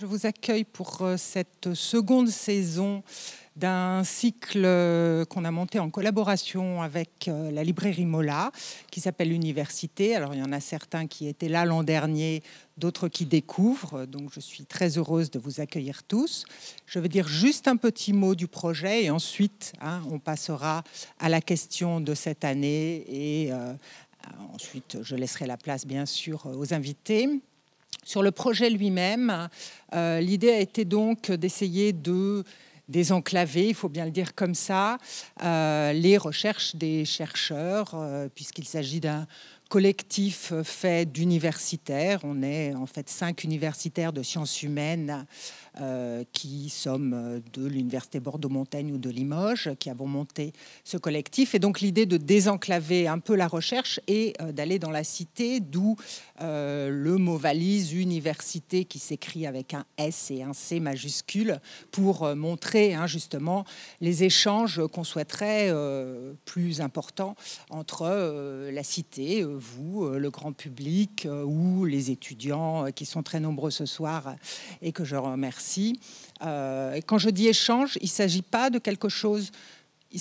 Je vous accueille pour euh, cette seconde saison d'un cycle euh, qu'on a monté en collaboration avec euh, la librairie Mola, qui s'appelle Université. Alors il y en a certains qui étaient là l'an dernier, d'autres qui découvrent, donc je suis très heureuse de vous accueillir tous. Je veux dire juste un petit mot du projet et ensuite hein, on passera à la question de cette année et ensuite je laisserai la place bien sûr aux invités. Sur le projet lui-même, euh, l'idée a été donc d'essayer de désenclaver, il faut bien le dire comme ça, euh, les recherches des chercheurs, euh, puisqu'il s'agit d'un collectif fait d'universitaires. On est en fait cinq universitaires de sciences humaines euh, qui sommes euh, de l'Université Bordeaux-Montaigne ou de Limoges, qui avons monté ce collectif. Et donc l'idée de désenclaver un peu la recherche et euh, d'aller dans la cité, d'où le mot valise université qui s'écrit avec un S et un C majuscule pour montrer hein, justement les échanges qu'on souhaiterait plus importants entre la cité, vous, le grand public ou les étudiants qui sont très nombreux ce soir et que je remercie euh, quand je dis échange, il ne s'agit pas de quelque chose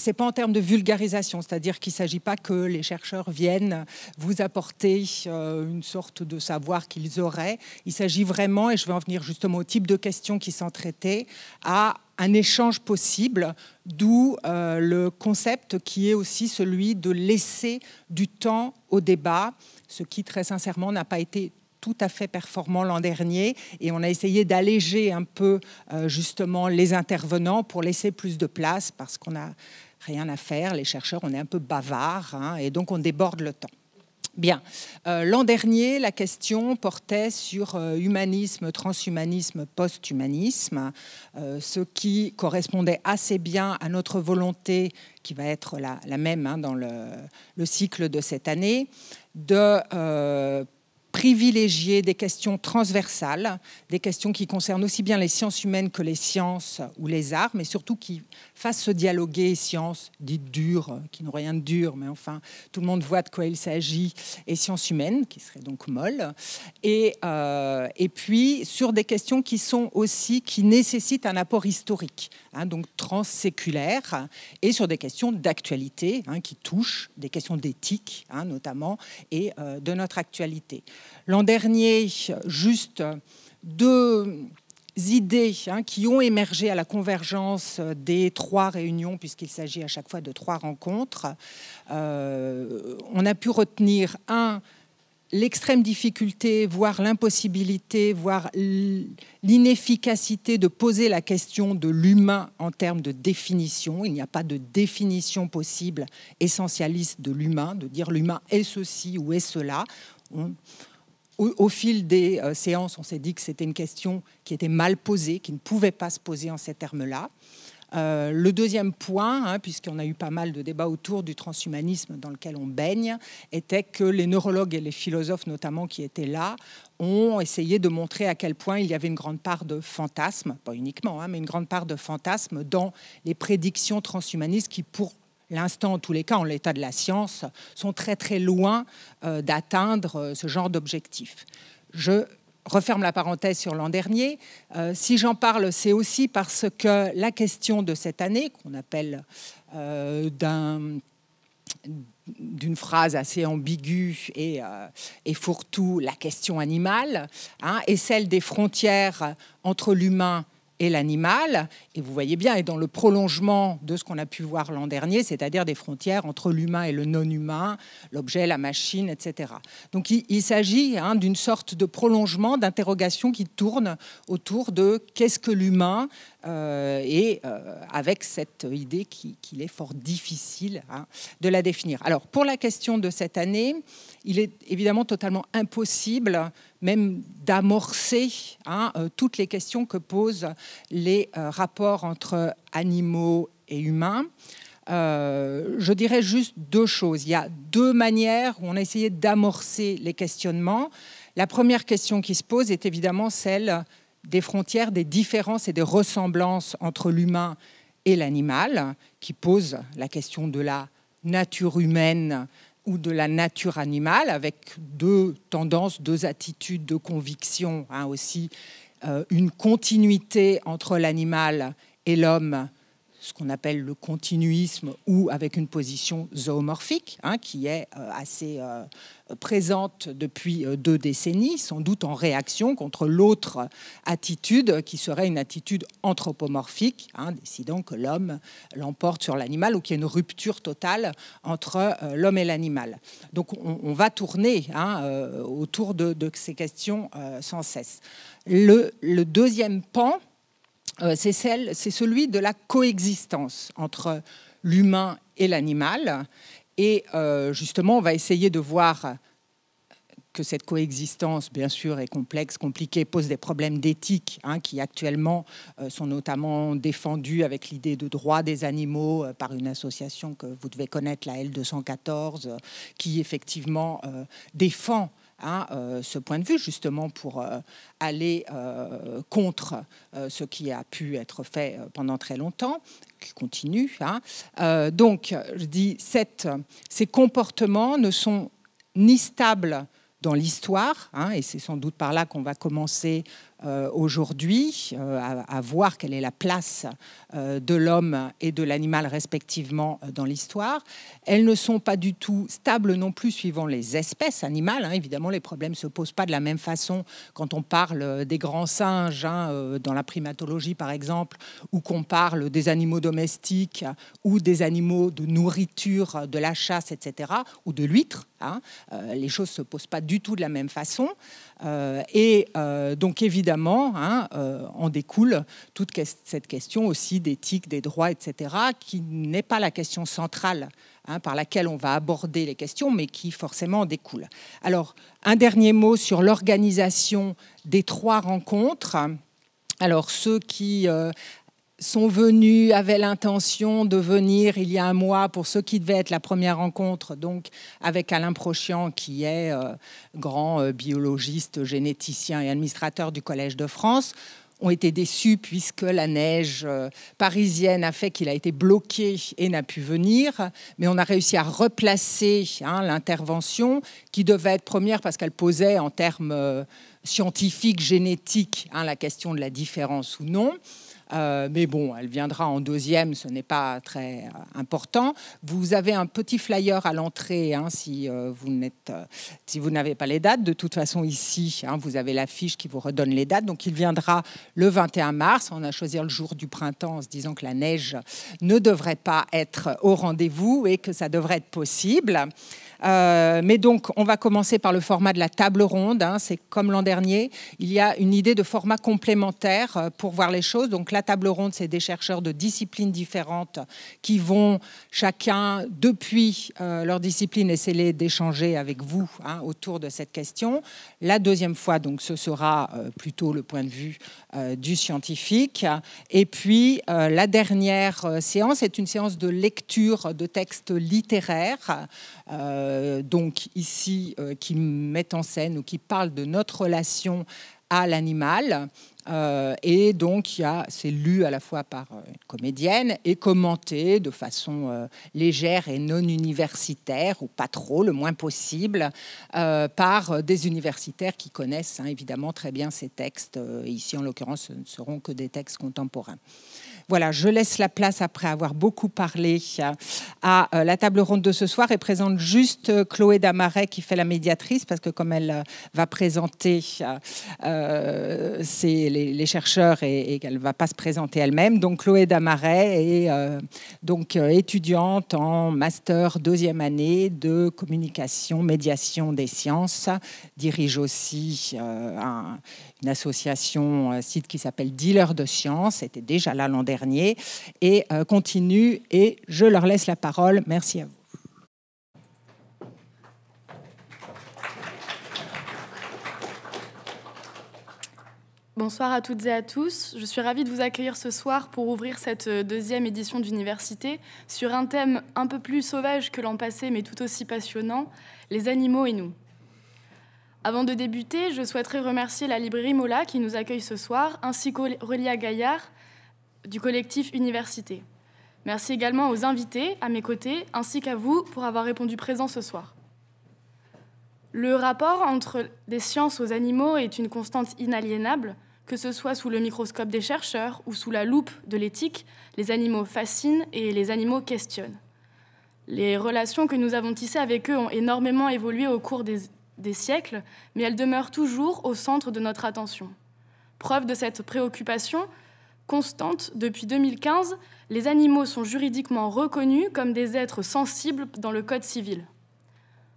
n'est pas en termes de vulgarisation, c'est-à-dire qu'il ne s'agit pas que les chercheurs viennent vous apporter euh, une sorte de savoir qu'ils auraient. Il s'agit vraiment, et je vais en venir justement au type de questions qui sont traitées, à un échange possible, d'où euh, le concept qui est aussi celui de laisser du temps au débat, ce qui très sincèrement n'a pas été tout à fait performant l'an dernier et on a essayé d'alléger un peu euh, justement les intervenants pour laisser plus de place parce qu'on n'a rien à faire. Les chercheurs, on est un peu bavards hein, et donc on déborde le temps. Bien. Euh, l'an dernier, la question portait sur euh, humanisme, transhumanisme, posthumanisme, ce qui correspondait assez bien à notre volonté, qui va être la, même hein, dans le, le, cycle de cette année, de privilégier des questions transversales, des questions qui concernent aussi bien les sciences humaines que les sciences ou les arts, mais surtout qui fassent se dialoguer sciences dites dures, qui n'ont rien de dur, mais enfin, tout le monde voit de quoi il s'agit, et sciences humaines, qui seraient donc molles, et, euh, et puis sur des questions qui sont aussi, qui nécessitent un apport historique, hein, donc transséculaire, et sur des questions d'actualité, hein, qui touchent des questions d'éthique, hein, notamment, et euh, de notre actualité l'an dernier juste deux idées hein, qui ont émergé à la convergence des trois réunions, puisqu'il s'agit à chaque fois de trois rencontres. Euh, on a pu retenir, un, l'extrême difficulté, voire l'impossibilité, voire l'inefficacité de poser la question de l'humain en termes de définition. Il n'y a pas de définition possible essentialiste de l'humain, de dire l'humain est ceci ou est cela au, fil des euh, séances, on s'est dit que c'était une question qui était mal posée, qui ne pouvait pas se poser en ces termes-là. Euh, le deuxième point, hein, puisqu'on a eu pas mal de débats autour du transhumanisme dans lequel on baigne, était que les neurologues et les philosophes notamment qui étaient là ont essayé de montrer à quel point il y avait une grande part de fantasme, pas uniquement, hein, mais une grande part de fantasme dans les prédictions transhumanistes qui, pour l'instant, en tous les cas, en l'état de la science, sont très très loin euh, d'atteindre euh, ce genre d'objectif. Je referme la parenthèse sur l'an dernier. Euh, si j'en parle, c'est aussi parce que la question de cette année, qu'on appelle d'une phrase assez ambiguë et, fourre-tout, la question animale, hein, et celle des frontières entre l'humain et l'animal. Et vous voyez bien, et dans le prolongement de ce qu'on a pu voir l'an dernier, c'est-à-dire des frontières entre l'humain et le non-humain, l'objet, la machine, etc. Donc il, s'agit hein, d'une sorte de prolongement d'interrogation qui tourne autour de qu'est-ce que l'humain euh, et euh, avec cette idée qu'il est fort difficile hein, de la définir. Alors pour la question de cette année, il est évidemment totalement impossible même d'amorcer hein, euh, toutes les questions que posent les rapports entre animaux et humains. je dirais juste deux choses. Il y a deux manières où on a essayé d'amorcer les questionnements. La première question qui se pose est évidemment celle des frontières, des différences et des ressemblances entre l'humain et l'animal, qui pose la question de la nature humaine ou de la nature animale, avec deux tendances, deux attitudes, deux convictions, hein, aussi euh, une continuité entre l'animal et l'homme ce qu'on appelle le continuisme ou avec une position zoomorphique hein, qui est euh, assez euh, présente depuis euh, deux décennies, sans doute en réaction contre l'autre attitude qui serait une attitude anthropomorphique, hein, décidant que l'homme l'emporte sur l'animal ou qu'il y a une rupture totale entre l'homme et l'animal. Donc on, va tourner hein, autour de, ces questions sans cesse. Le, le deuxième pan, euh, c'est celui de la coexistence entre l'humain et l'animal. Et euh, justement, on va essayer de voir que cette coexistence, bien sûr, est complexe, compliquée, pose des problèmes d'éthique hein, qui actuellement euh, sont notamment défendus avec l'idée de droit des animaux par une association que vous devez connaître, la L214, qui effectivement défend Hein, euh, ce point de vue, justement pour euh, aller euh, contre ce qui a pu être fait pendant très longtemps, qui continue. Hein. donc, je dis, ces comportements ne sont ni stables dans l'histoire, hein, et c'est sans doute par là qu'on va commencer euh, aujourd'hui, euh, à, voir quelle est la place euh, de l'homme et de l'animal respectivement dans l'histoire. Elles ne sont pas du tout stables non plus suivant les espèces animales. Hein. Évidemment, les problèmes ne se posent pas de la même façon quand on parle des grands singes hein, dans la primatologie, par exemple, ou qu'on parle des animaux domestiques ou des animaux de nourriture, de la chasse, etc., ou de l'huître Hein. Euh, les choses ne se posent pas du tout de la même façon. Euh, et euh, donc évidemment, hein, en découle toute cette question aussi d'éthique, des droits, etc., qui n'est pas la question centrale hein, par laquelle on va aborder les questions, mais qui forcément en découle. Alors, un dernier mot sur l'organisation des trois rencontres. Alors, ceux qui sont venus, avaient l'intention de venir il y a un mois pour ce qui devait être la première rencontre, donc avec Alain Prochian, qui est euh, grand euh, biologiste, généticien et administrateur du Collège de France, ont été déçus puisque la neige euh, parisienne a fait qu'il a été bloqué et n'a pu venir. Mais on a réussi à replacer hein, l'intervention qui devait être première parce qu'elle posait en termes scientifiques, génétiques, hein, la question de la différence ou non. Euh, mais bon, elle viendra en deuxième, ce n'est pas très euh, important. Vous avez un petit flyer à l'entrée hein, si, euh, vous si vous n'avez pas les dates. De toute façon, ici, hein, vous avez l'affiche qui vous redonne les dates. Donc, il viendra le 21 mars. On a choisi le jour du printemps en se disant que la neige ne devrait pas être au rendez-vous et que ça devrait être possible. Euh, mais donc, on va commencer par le format de la table ronde. Hein. c'est comme l'an dernier. Il y a une idée de format complémentaire euh, pour voir les choses. Donc, la table ronde, c'est des chercheurs de disciplines différentes qui vont chacun depuis euh, leur discipline essayer d'échanger avec vous hein, autour de cette question. La deuxième fois, donc, ce sera plutôt le point de vue du scientifique. Et puis, la dernière séance est une séance de lecture de textes littéraires. Euh, donc ici, euh, qui met en scène ou qui parle de notre relation à l'animal. Euh, et donc, c'est lu à la fois par une comédienne et commenté de façon légère et non universitaire, ou pas trop, le moins possible, par des universitaires qui connaissent hein, évidemment très bien ces textes. ici, en l'occurrence, ce ne seront que des textes contemporains. Voilà, je laisse la place après avoir beaucoup parlé à euh, la table ronde de ce soir et présente juste euh, Chloé Damaret qui fait la médiatrice parce que comme elle euh, va présenter les, chercheurs et, qu'elle ne va pas se présenter elle-même, donc Chloé Damaret est donc étudiante en master deuxième année de communication, médiation des sciences, dirige aussi un, une association euh, site qui s'appelle Dealer de Science, était déjà là l'an dernier, et euh, continue. Et je leur laisse la parole. Merci à vous. Bonsoir à toutes et à tous. Je suis ravie de vous accueillir ce soir pour ouvrir cette euh, deuxième édition d'Université sur un thème un peu plus sauvage que l'an passé, mais tout aussi passionnant, les animaux et nous. Avant de débuter, je souhaiterais remercier la librairie Mola qui nous accueille ce soir, ainsi Relia Gaillard du collectif Université. Merci également aux invités à mes côtés, ainsi qu'à vous pour avoir répondu présent ce soir. Le rapport entre les sciences aux animaux est une constante inaliénable, que ce soit sous le microscope des chercheurs ou sous la loupe de l'éthique, les animaux fascinent et les animaux questionnent. Les relations que nous avons tissées avec eux ont énormément évolué au cours des des siècles, mais elle demeure toujours au centre de notre attention. Preuve de cette préoccupation constante, depuis 2015, les animaux sont juridiquement reconnus comme des êtres sensibles dans le Code civil.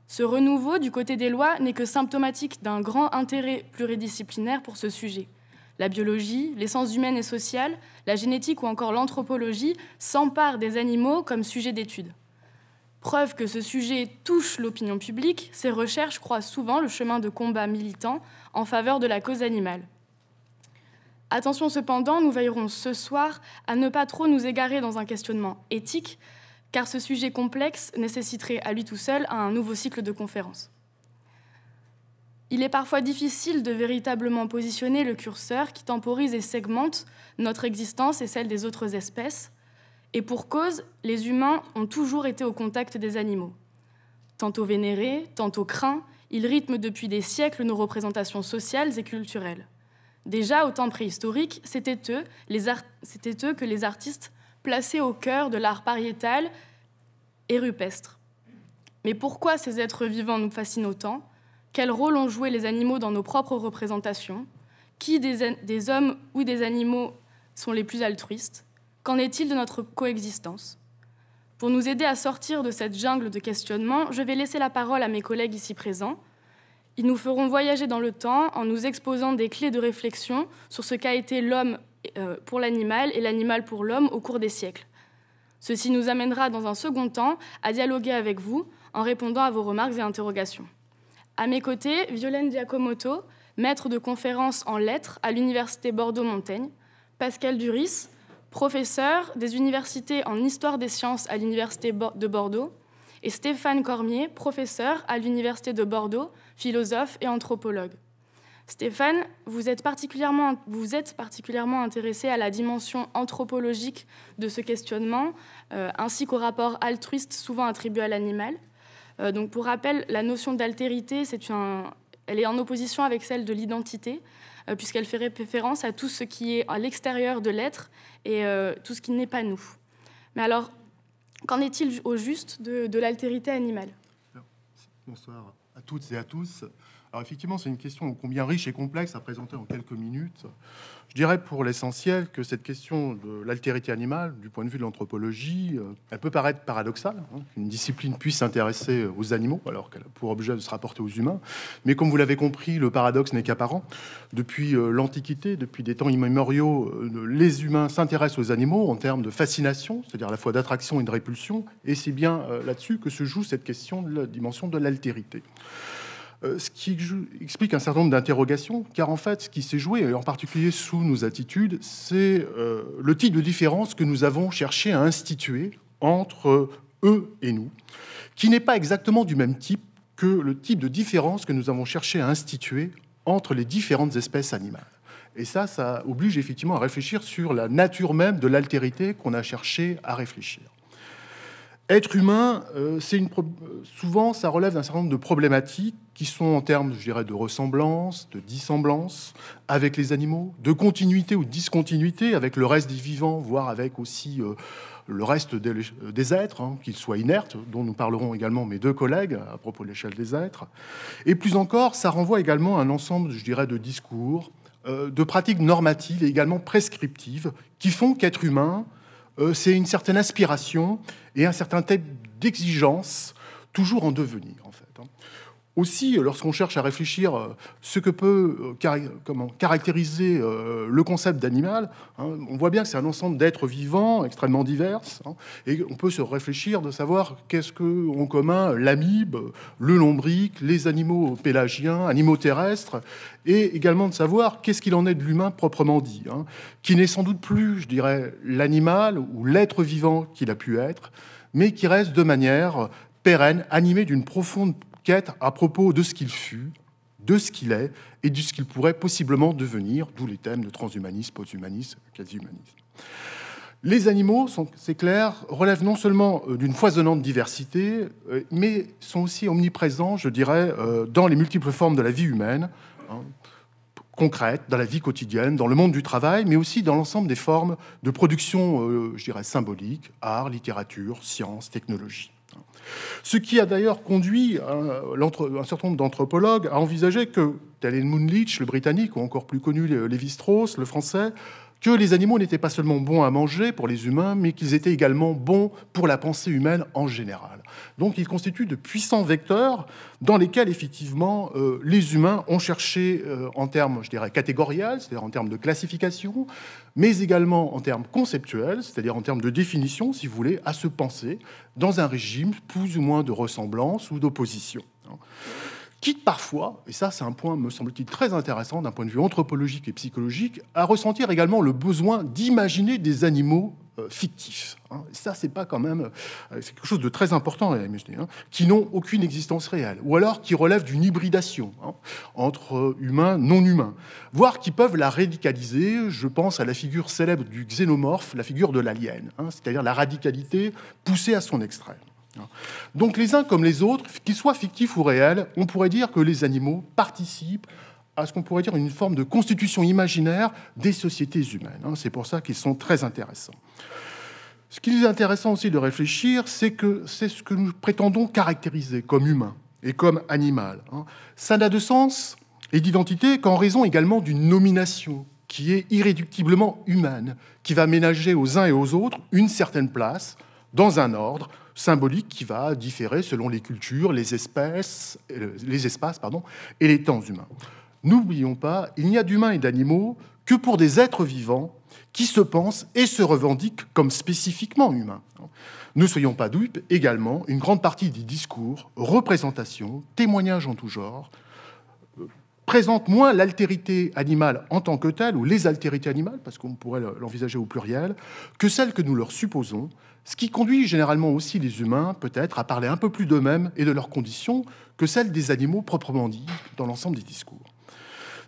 Ce renouveau du côté des lois n'est que symptomatique d'un grand intérêt pluridisciplinaire pour ce sujet. La biologie, les sciences humaines et sociales, la génétique ou encore l'anthropologie s'emparent des animaux comme sujet d'étude. Preuve que ce sujet touche l'opinion publique, ces recherches croisent souvent le chemin de combat militant en faveur de la cause animale. Attention cependant, nous veillerons ce soir à ne pas trop nous égarer dans un questionnement éthique, car ce sujet complexe nécessiterait à lui tout seul un nouveau cycle de conférences. Il est parfois difficile de véritablement positionner le curseur qui temporise et segmente notre existence et celle des autres espèces, et pour cause, les humains ont toujours été au contact des animaux. Tantôt vénérés, tantôt craints, ils rythment depuis des siècles nos représentations sociales et culturelles. Déjà au temps préhistorique, c'était eux, que les artistes plaçaient au cœur de l'art pariétal et rupestre. Mais pourquoi ces êtres vivants nous fascinent autant Quel rôle ont joué les animaux dans nos propres représentations Qui des, des hommes ou des animaux sont les plus altruistes Qu'en est-il de notre coexistence Pour nous aider à sortir de cette jungle de questionnements, je vais laisser la parole à mes collègues ici présents. Ils nous feront voyager dans le temps en nous exposant des clés de réflexion sur ce qu'a été l'homme euh, pour l'animal et l'animal pour l'homme au cours des siècles. Ceci nous amènera dans un second temps à dialoguer avec vous en répondant à vos remarques et interrogations. À mes côtés, Violaine Giacomotto, maître de conférences en lettres à l'Université Bordeaux-Montaigne, Pascal Duris, professeur des universités en histoire des sciences à l'université de Bordeaux, et Stéphane Cormier, professeur à l'université de Bordeaux, philosophe et anthropologue. Stéphane, vous êtes, particulièrement, vous intéressé à la dimension anthropologique de ce questionnement, euh, ainsi qu'au rapport altruiste souvent attribué à l'animal. Euh, donc, pour rappel, la notion d'altérité, elle est en opposition avec celle de l'identité, euh, puisqu'elle ferait référence à tout ce qui est à l'extérieur de l'être et euh, tout ce qui n'est pas nous. Mais alors, qu'en est-il au juste de, de l'altérité animale Bonsoir à toutes et à tous. Alors effectivement, c'est une question combien riche et complexe à présenter en quelques minutes. Je dirais pour l'essentiel que cette question de l'altérité animale, du point de vue de l'anthropologie, euh, elle peut paraître paradoxale, Une hein, qu'une discipline puisse s'intéresser aux animaux alors qu'elle a pour objet de se rapporter aux humains. Mais comme vous l'avez compris, le paradoxe n'est qu'apparent. Depuis euh, l'Antiquité, depuis des temps immémoriaux, euh, les humains s'intéressent aux animaux en termes de fascination, c'est-à-dire à la fois d'attraction et de répulsion, et c'est bien là-dessus que se joue cette question de la dimension de l'altérité. Euh, ce qui explique un certain nombre d'interrogations, car en fait, ce qui s'est joué, en particulier sous nos attitudes, c'est euh, le type de différence que nous avons cherché à instituer entre euh, eux et nous, qui n'est pas exactement du même type que le type de différence que nous avons cherché à instituer entre les différentes espèces animales. Et ça, ça oblige effectivement à réfléchir sur la nature même de l'altérité qu'on a cherché à réfléchir être humain, euh, une souvent, ça relève d'un certain nombre de problématiques qui sont en termes, je dirais, de ressemblance, de dissemblance avec les animaux, de continuité ou de discontinuité avec le reste des vivants, voire avec aussi euh, le reste des, êtres, hein, qu'ils soient inertes, dont nous parlerons également mes deux collègues à propos de l'échelle des êtres. Et plus encore, ça renvoie également à un ensemble, je dirais, de discours, euh, de pratiques normatives et également prescriptives qui font qu'être humain, euh, c'est une certaine aspiration et un certain type d'exigence toujours en devenir. Aussi, euh, lorsqu'on cherche à réfléchir euh, ce que peut euh, comment, caractériser le concept d'animal, hein, on voit bien que c'est un ensemble d'êtres vivants extrêmement divers, hein, et on peut se réfléchir de savoir qu'est-ce qu'ont en commun l'amibe, le lombric, les animaux pélagiens, animaux terrestres, et également de savoir qu'est-ce qu'il en est de l'humain proprement dit, hein, qui n'est sans doute plus, je dirais, l'animal ou l'être vivant qu'il a pu être, mais qui reste de manière pérenne, animée d'une profonde à propos de ce qu'il fut, de ce qu'il est et de ce qu'il pourrait possiblement devenir, d'où les thèmes de transhumanisme, posthumanisme, quasi-humanisme. Les animaux, c'est clair, relèvent non seulement euh, d'une foisonnante diversité, euh, mais sont aussi omniprésents, je dirais, euh, dans les multiples formes de la vie humaine, hein, concrètes, dans la vie quotidienne, dans le monde du travail, mais aussi dans l'ensemble des formes de production, je dirais, symbolique, art, littérature, science, technologie. Ce qui a d'ailleurs conduit euh, un, certain nombre d'anthropologues à envisager que tel Moonlich, le britannique, ou encore plus connu euh, Lévi-Strauss, le français, que les animaux n'étaient pas seulement bons à manger pour les humains, mais qu'ils étaient également bons pour la pensée humaine en général. Donc ils constituent de puissants vecteurs dans lesquels effectivement euh, les humains ont cherché euh, en termes, je dirais, catégoriels, c'est-à-dire en termes de classification, mais également en termes conceptuels, c'est-à-dire en termes de définition, si vous voulez, à se penser dans un régime plus ou moins de ressemblance ou d'opposition quitte parfois, et ça c'est un point, me semble-t-il, très intéressant d'un point de vue anthropologique et psychologique, à ressentir également le besoin d'imaginer des animaux euh, fictifs. Hein. Ça, c'est pas quand même euh, c'est quelque chose de très important à imaginer, hein, qui n'ont aucune existence réelle, ou alors qui relèvent d'une hybridation hein, entre humains, non humains, voire qui peuvent la radicaliser. Je pense à la figure célèbre du xénomorphe, la figure de l'alien, c'est-à-dire la radicalité poussée à son extrême. Donc les uns comme les autres, qu'ils soient fictifs ou réels, on pourrait dire que les animaux participent à ce qu'on pourrait dire une forme de constitution imaginaire des sociétés humaines. Hein. C'est pour ça qu'ils sont très intéressants. Ce qui est intéressant aussi de réfléchir, c'est que c'est ce que nous prétendons caractériser comme humain et comme animal. Hein. Ça n'a de sens et d'identité qu'en raison également d'une nomination qui est irréductiblement humaine, qui va ménager aux uns et aux autres une certaine place dans un ordre, symbolique qui va différer selon les cultures, les espèces, euh, les espaces pardon, et les temps humains. N'oublions pas, il n'y a d'humains et d'animaux que pour des êtres vivants qui se pensent et se revendiquent comme spécifiquement humains. Ne soyons pas dupes également, une grande partie des discours, représentations, témoignages en tout genre euh, présentent moins l'altérité animale en tant que telle, ou les altérités animales, parce qu'on pourrait l'envisager au pluriel, que celles que nous leur supposons, ce qui conduit généralement aussi les humains, peut-être, à parler un peu plus d'eux-mêmes et de leurs conditions que celles des animaux proprement dit dans l'ensemble des discours.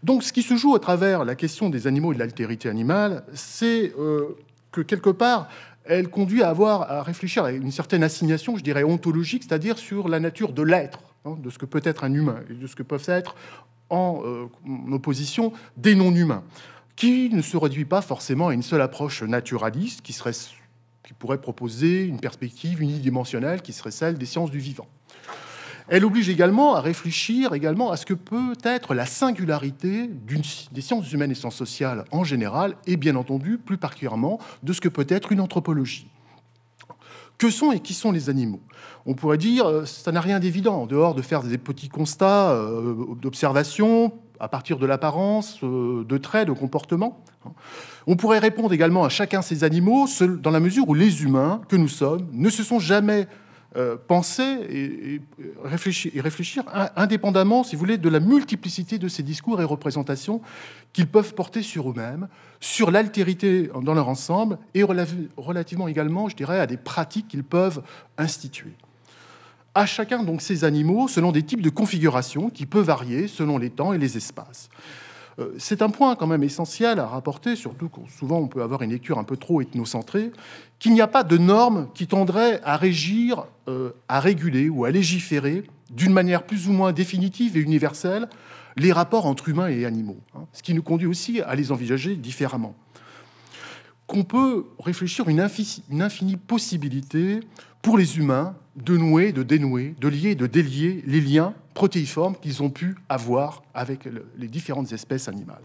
Donc ce qui se joue à travers la question des animaux et de l'altérité animale, c'est euh, que quelque part, elle conduit à avoir à réfléchir à une certaine assignation, je dirais ontologique, c'est-à-dire sur la nature de l'être, hein, de ce que peut être un humain et de ce que peuvent être en euh, opposition des non-humains, qui ne se réduit pas forcément à une seule approche naturaliste qui serait qui pourrait proposer une perspective unidimensionnelle qui serait celle des sciences du vivant. Elle oblige également à réfléchir également à ce que peut être la singularité des sciences humaines et sciences sociales en général, et bien entendu plus particulièrement de ce que peut être une anthropologie. Que sont et qui sont les animaux On pourrait dire euh, ça n'a rien d'évident, en dehors de faire des petits constats euh, d'observation à partir de l'apparence, euh, de traits, de comportements. On pourrait répondre également à chacun ces animaux dans la mesure où les humains que nous sommes ne se sont jamais euh, pensés et, euh, réfléchis réfléchir indépendamment, si vous voulez, de la multiplicité de ces discours et représentations qu'ils peuvent porter sur eux-mêmes, sur l'altérité dans leur ensemble et relativement également, je dirais, à des pratiques qu'ils peuvent instituer à chacun donc ces animaux selon des types de configuration qui peuvent varier selon les temps et les espaces. Euh, c'est un point quand même essentiel à rapporter, surtout que souvent on peut avoir une lecture un peu trop ethnocentrée, qu'il n'y a pas de normes qui tendraient à régir, euh, à réguler ou à légiférer d'une manière plus ou moins définitive et universelle les rapports entre humains et animaux, hein, ce qui nous conduit aussi à les envisager différemment qu'on peut réfléchir une une infinie possibilité pour les humains de nouer, de dénouer, de lier, de délier les liens protéiformes qu'ils ont pu avoir avec les différentes espèces animales.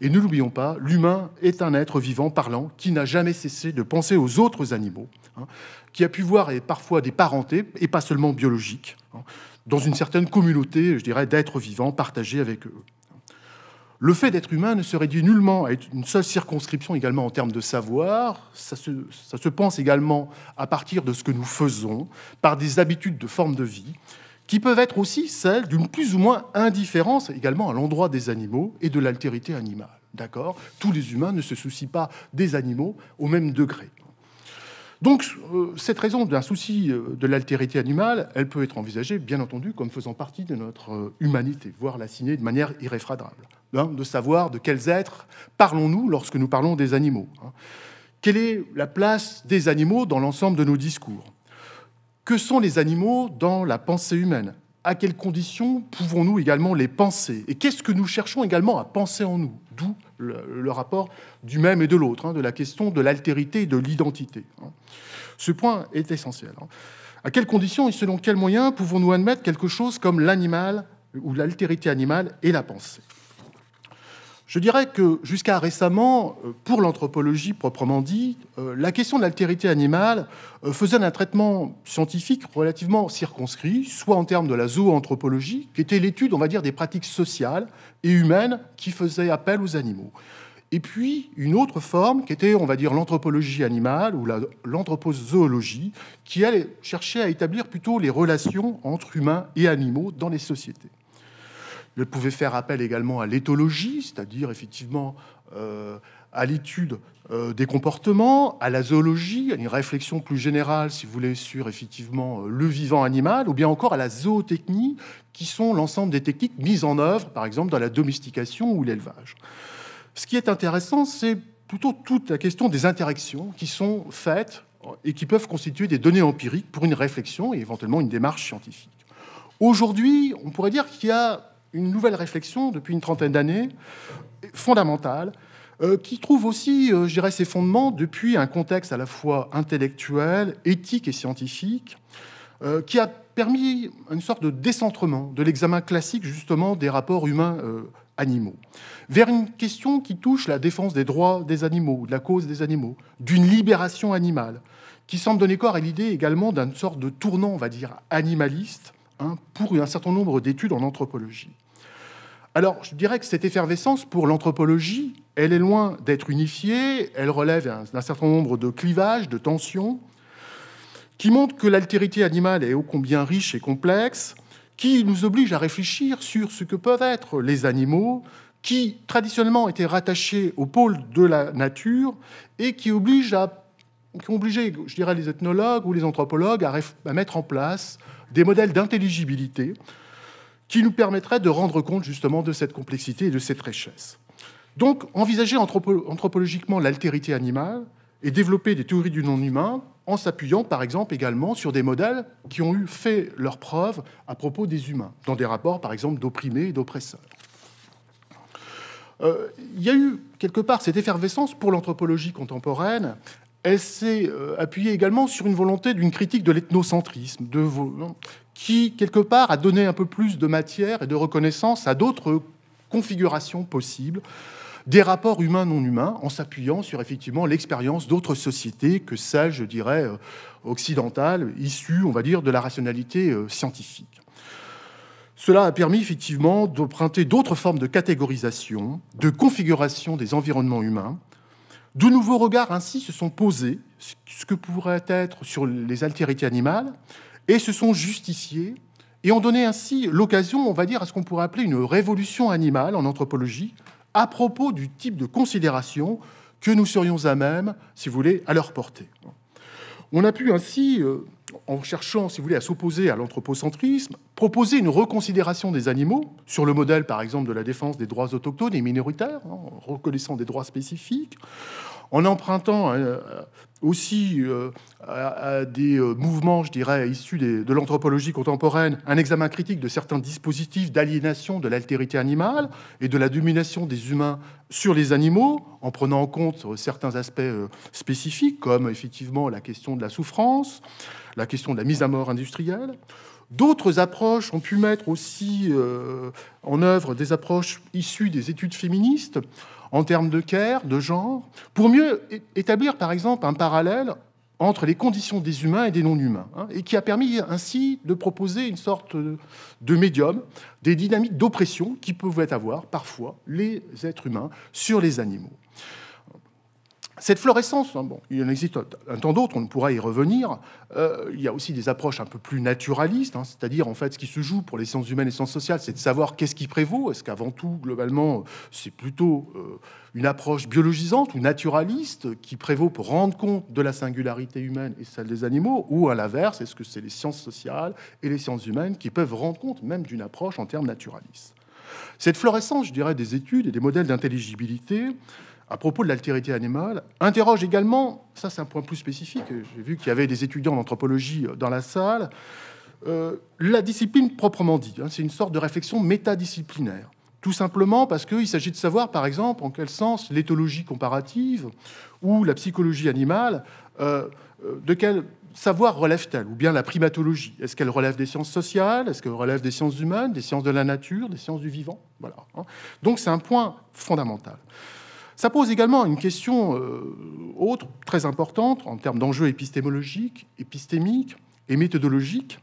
Et ne l'oublions pas, l'humain est un être vivant, parlant, qui n'a jamais cessé de penser aux autres animaux, hein, qui a pu voir et parfois des parentés, et pas seulement biologiques, hein, dans une certaine communauté, je dirais, d'êtres vivants partagés avec eux. Le fait d'être humain ne se réduit nullement à une seule circonscription également en termes de savoir, ça se, pense également à partir de ce que nous faisons, par des habitudes de forme de vie, qui peuvent être aussi celles d'une plus ou moins indifférence également à l'endroit des animaux et de l'altérité animale. D'accord Tous les humains ne se soucient pas des animaux au même degré. Donc, euh, cette raison d'un souci euh, de l'altérité animale, elle peut être envisagée, bien entendu, comme faisant partie de notre euh, humanité, voire la signer de manière irréfragable. Hein, de savoir de quels êtres parlons-nous lorsque nous parlons des animaux. Hein. Quelle est la place des animaux dans l'ensemble de nos discours Que sont les animaux dans la pensée humaine À quelles conditions pouvons-nous également les penser Et qu'est-ce que nous cherchons également à penser en nous D'où le, rapport du même et de l'autre, hein, de la question de l'altérité et de l'identité. Ce point est essentiel. À quelles conditions et selon quels moyens pouvons-nous admettre quelque chose comme l'animal ou l'altérité animale et la pensée je dirais que jusqu'à récemment, euh, pour l'anthropologie proprement dite, euh, la question de l'altérité animale euh, faisait un traitement scientifique relativement circonscrit, soit en termes de la zooanthropologie qui était l'étude, on va dire, des pratiques sociales et humaines qui faisaient appel aux animaux. Et puis une autre forme qui était, on va dire, l'anthropologie animale ou l'anthropozoologie, qui allait chercher à établir plutôt les relations entre humains et animaux dans les sociétés. Je pouvait faire appel également à l'éthologie, c'est-à-dire effectivement euh, à l'étude euh, des comportements, à la zoologie, à une réflexion plus générale, si vous voulez, sur effectivement euh, le vivant animal, ou bien encore à la zootechnie, qui sont l'ensemble des techniques mises en œuvre, par exemple, dans la domestication ou l'élevage. Ce qui est intéressant, c'est plutôt toute la question des interactions qui sont faites et qui peuvent constituer des données empiriques pour une réflexion et éventuellement une démarche scientifique. Aujourd'hui, on pourrait dire qu'il y a une nouvelle réflexion depuis une trentaine d'années, fondamentale, euh, qui trouve aussi, euh, je dirais, ses fondements depuis un contexte à la fois intellectuel, éthique et scientifique, euh, qui a permis une sorte de décentrement de l'examen classique justement des rapports humains-animaux, vers une question qui touche la défense des droits des animaux, de la cause des animaux, d'une libération animale, qui semble donner corps à l'idée également d'une sorte de tournant, on va dire, animaliste, Hein, pour un certain nombre d'études en anthropologie. Alors, je dirais que cette effervescence pour l'anthropologie, elle est loin d'être unifiée, elle relève d'un certain nombre de clivages, de tensions, qui montrent que l'altérité animale est ô combien riche et complexe, qui nous oblige à réfléchir sur ce que peuvent être les animaux, qui traditionnellement étaient rattachés au pôle de la nature, et qui obligent qui ont obligé, je dirais, les ethnologues ou les anthropologues à mettre en place des modèles d'intelligibilité qui nous permettraient de rendre compte justement de cette complexité et de cette richesse. Donc envisager anthropologiquement l'altérité animale et développer des théories du non-humain en s'appuyant par exemple également sur des modèles qui ont eu fait leurs preuves à propos des humains, dans des rapports par exemple d'opprimés et d'oppresseurs. Euh, il y a eu quelque part cette effervescence pour l'anthropologie contemporaine elle s'est euh, appuyée également sur une volonté d'une critique de l'ethnocentrisme, de, qui, quelque part, a donné un peu plus de matière et de reconnaissance à d'autres configurations possibles des rapports humains non humains en s'appuyant sur effectivement l'expérience d'autres sociétés que celles, je dirais, euh, occidentales, issues, on va dire, de la rationalité euh, scientifique. Cela a permis effectivement d'emprunter d'autres formes de catégorisation, de configuration des environnements humains, de nouveaux regards ainsi se sont posés, ce que pourrait être sur les altérités animales, et se sont justifiés, et ont donné ainsi l'occasion, on va dire, à ce qu'on pourrait appeler une révolution animale en anthropologie, à propos du type de considération que nous serions à même, si vous voulez, à leur porter. On a pu ainsi euh, en cherchant, si vous voulez, à s'opposer à l'anthropocentrisme, proposer une reconsidération des animaux, sur le modèle, par exemple, de la défense des droits autochtones et minoritaires, hein, en reconnaissant des droits spécifiques, en empruntant euh, euh, aussi euh, à, des mouvements, je dirais, issus de l'anthropologie contemporaine, un examen critique de certains dispositifs d'aliénation de l'altérité animale et de la domination des humains sur les animaux, en prenant en compte certains aspects spécifiques, comme effectivement la question de la souffrance, la question de la mise à mort industrielle. D'autres approches ont pu mettre aussi euh, en œuvre des approches issues des études féministes en termes de care, de genre, pour mieux établir par exemple un parallèle entre les conditions des humains et des non-humains, hein, et qui a permis ainsi de proposer une sorte de médium des dynamiques d'oppression qui pouvaient avoir parfois les êtres humains sur les animaux. Cette florescence, hein, bon, il en existe un tant d'autres, on pourra y revenir. Euh, il y a aussi des approches un peu plus naturalistes, hein, c'est-à-dire en fait ce qui se joue pour les sciences humaines et sciences sociales, c'est de savoir qu'est-ce qui prévaut. Est-ce qu'avant tout, globalement, c'est plutôt euh, une approche biologisante ou naturaliste qui prévaut pour rendre compte de la singularité humaine et celle des animaux, ou à l'inverse, est-ce que c'est les sciences sociales et les sciences humaines qui peuvent rendre compte même d'une approche en termes naturalistes Cette florescence, je dirais, des études et des modèles d'intelligibilité à propos de l'altérité animale, interroge également, ça c'est un point plus spécifique, j'ai vu qu'il y avait des étudiants d'anthropologie euh, dans la salle, euh, la discipline proprement dit. Hein, c'est une sorte de réflexion métadisciplinaire. Tout simplement parce qu'il s'agit de savoir, par exemple, en quel sens l'éthologie comparative ou la psychologie animale, euh, de quel savoir relève-t-elle Ou bien la primatologie Est-ce qu'elle relève des sciences sociales Est-ce qu'elle relève des sciences humaines, des sciences de la nature, des sciences du vivant Voilà. Hein. Donc c'est un point fondamental. Ça pose également une question euh, autre, très importante, en termes d'enjeux épistémologiques, épistémiques et méthodologiques,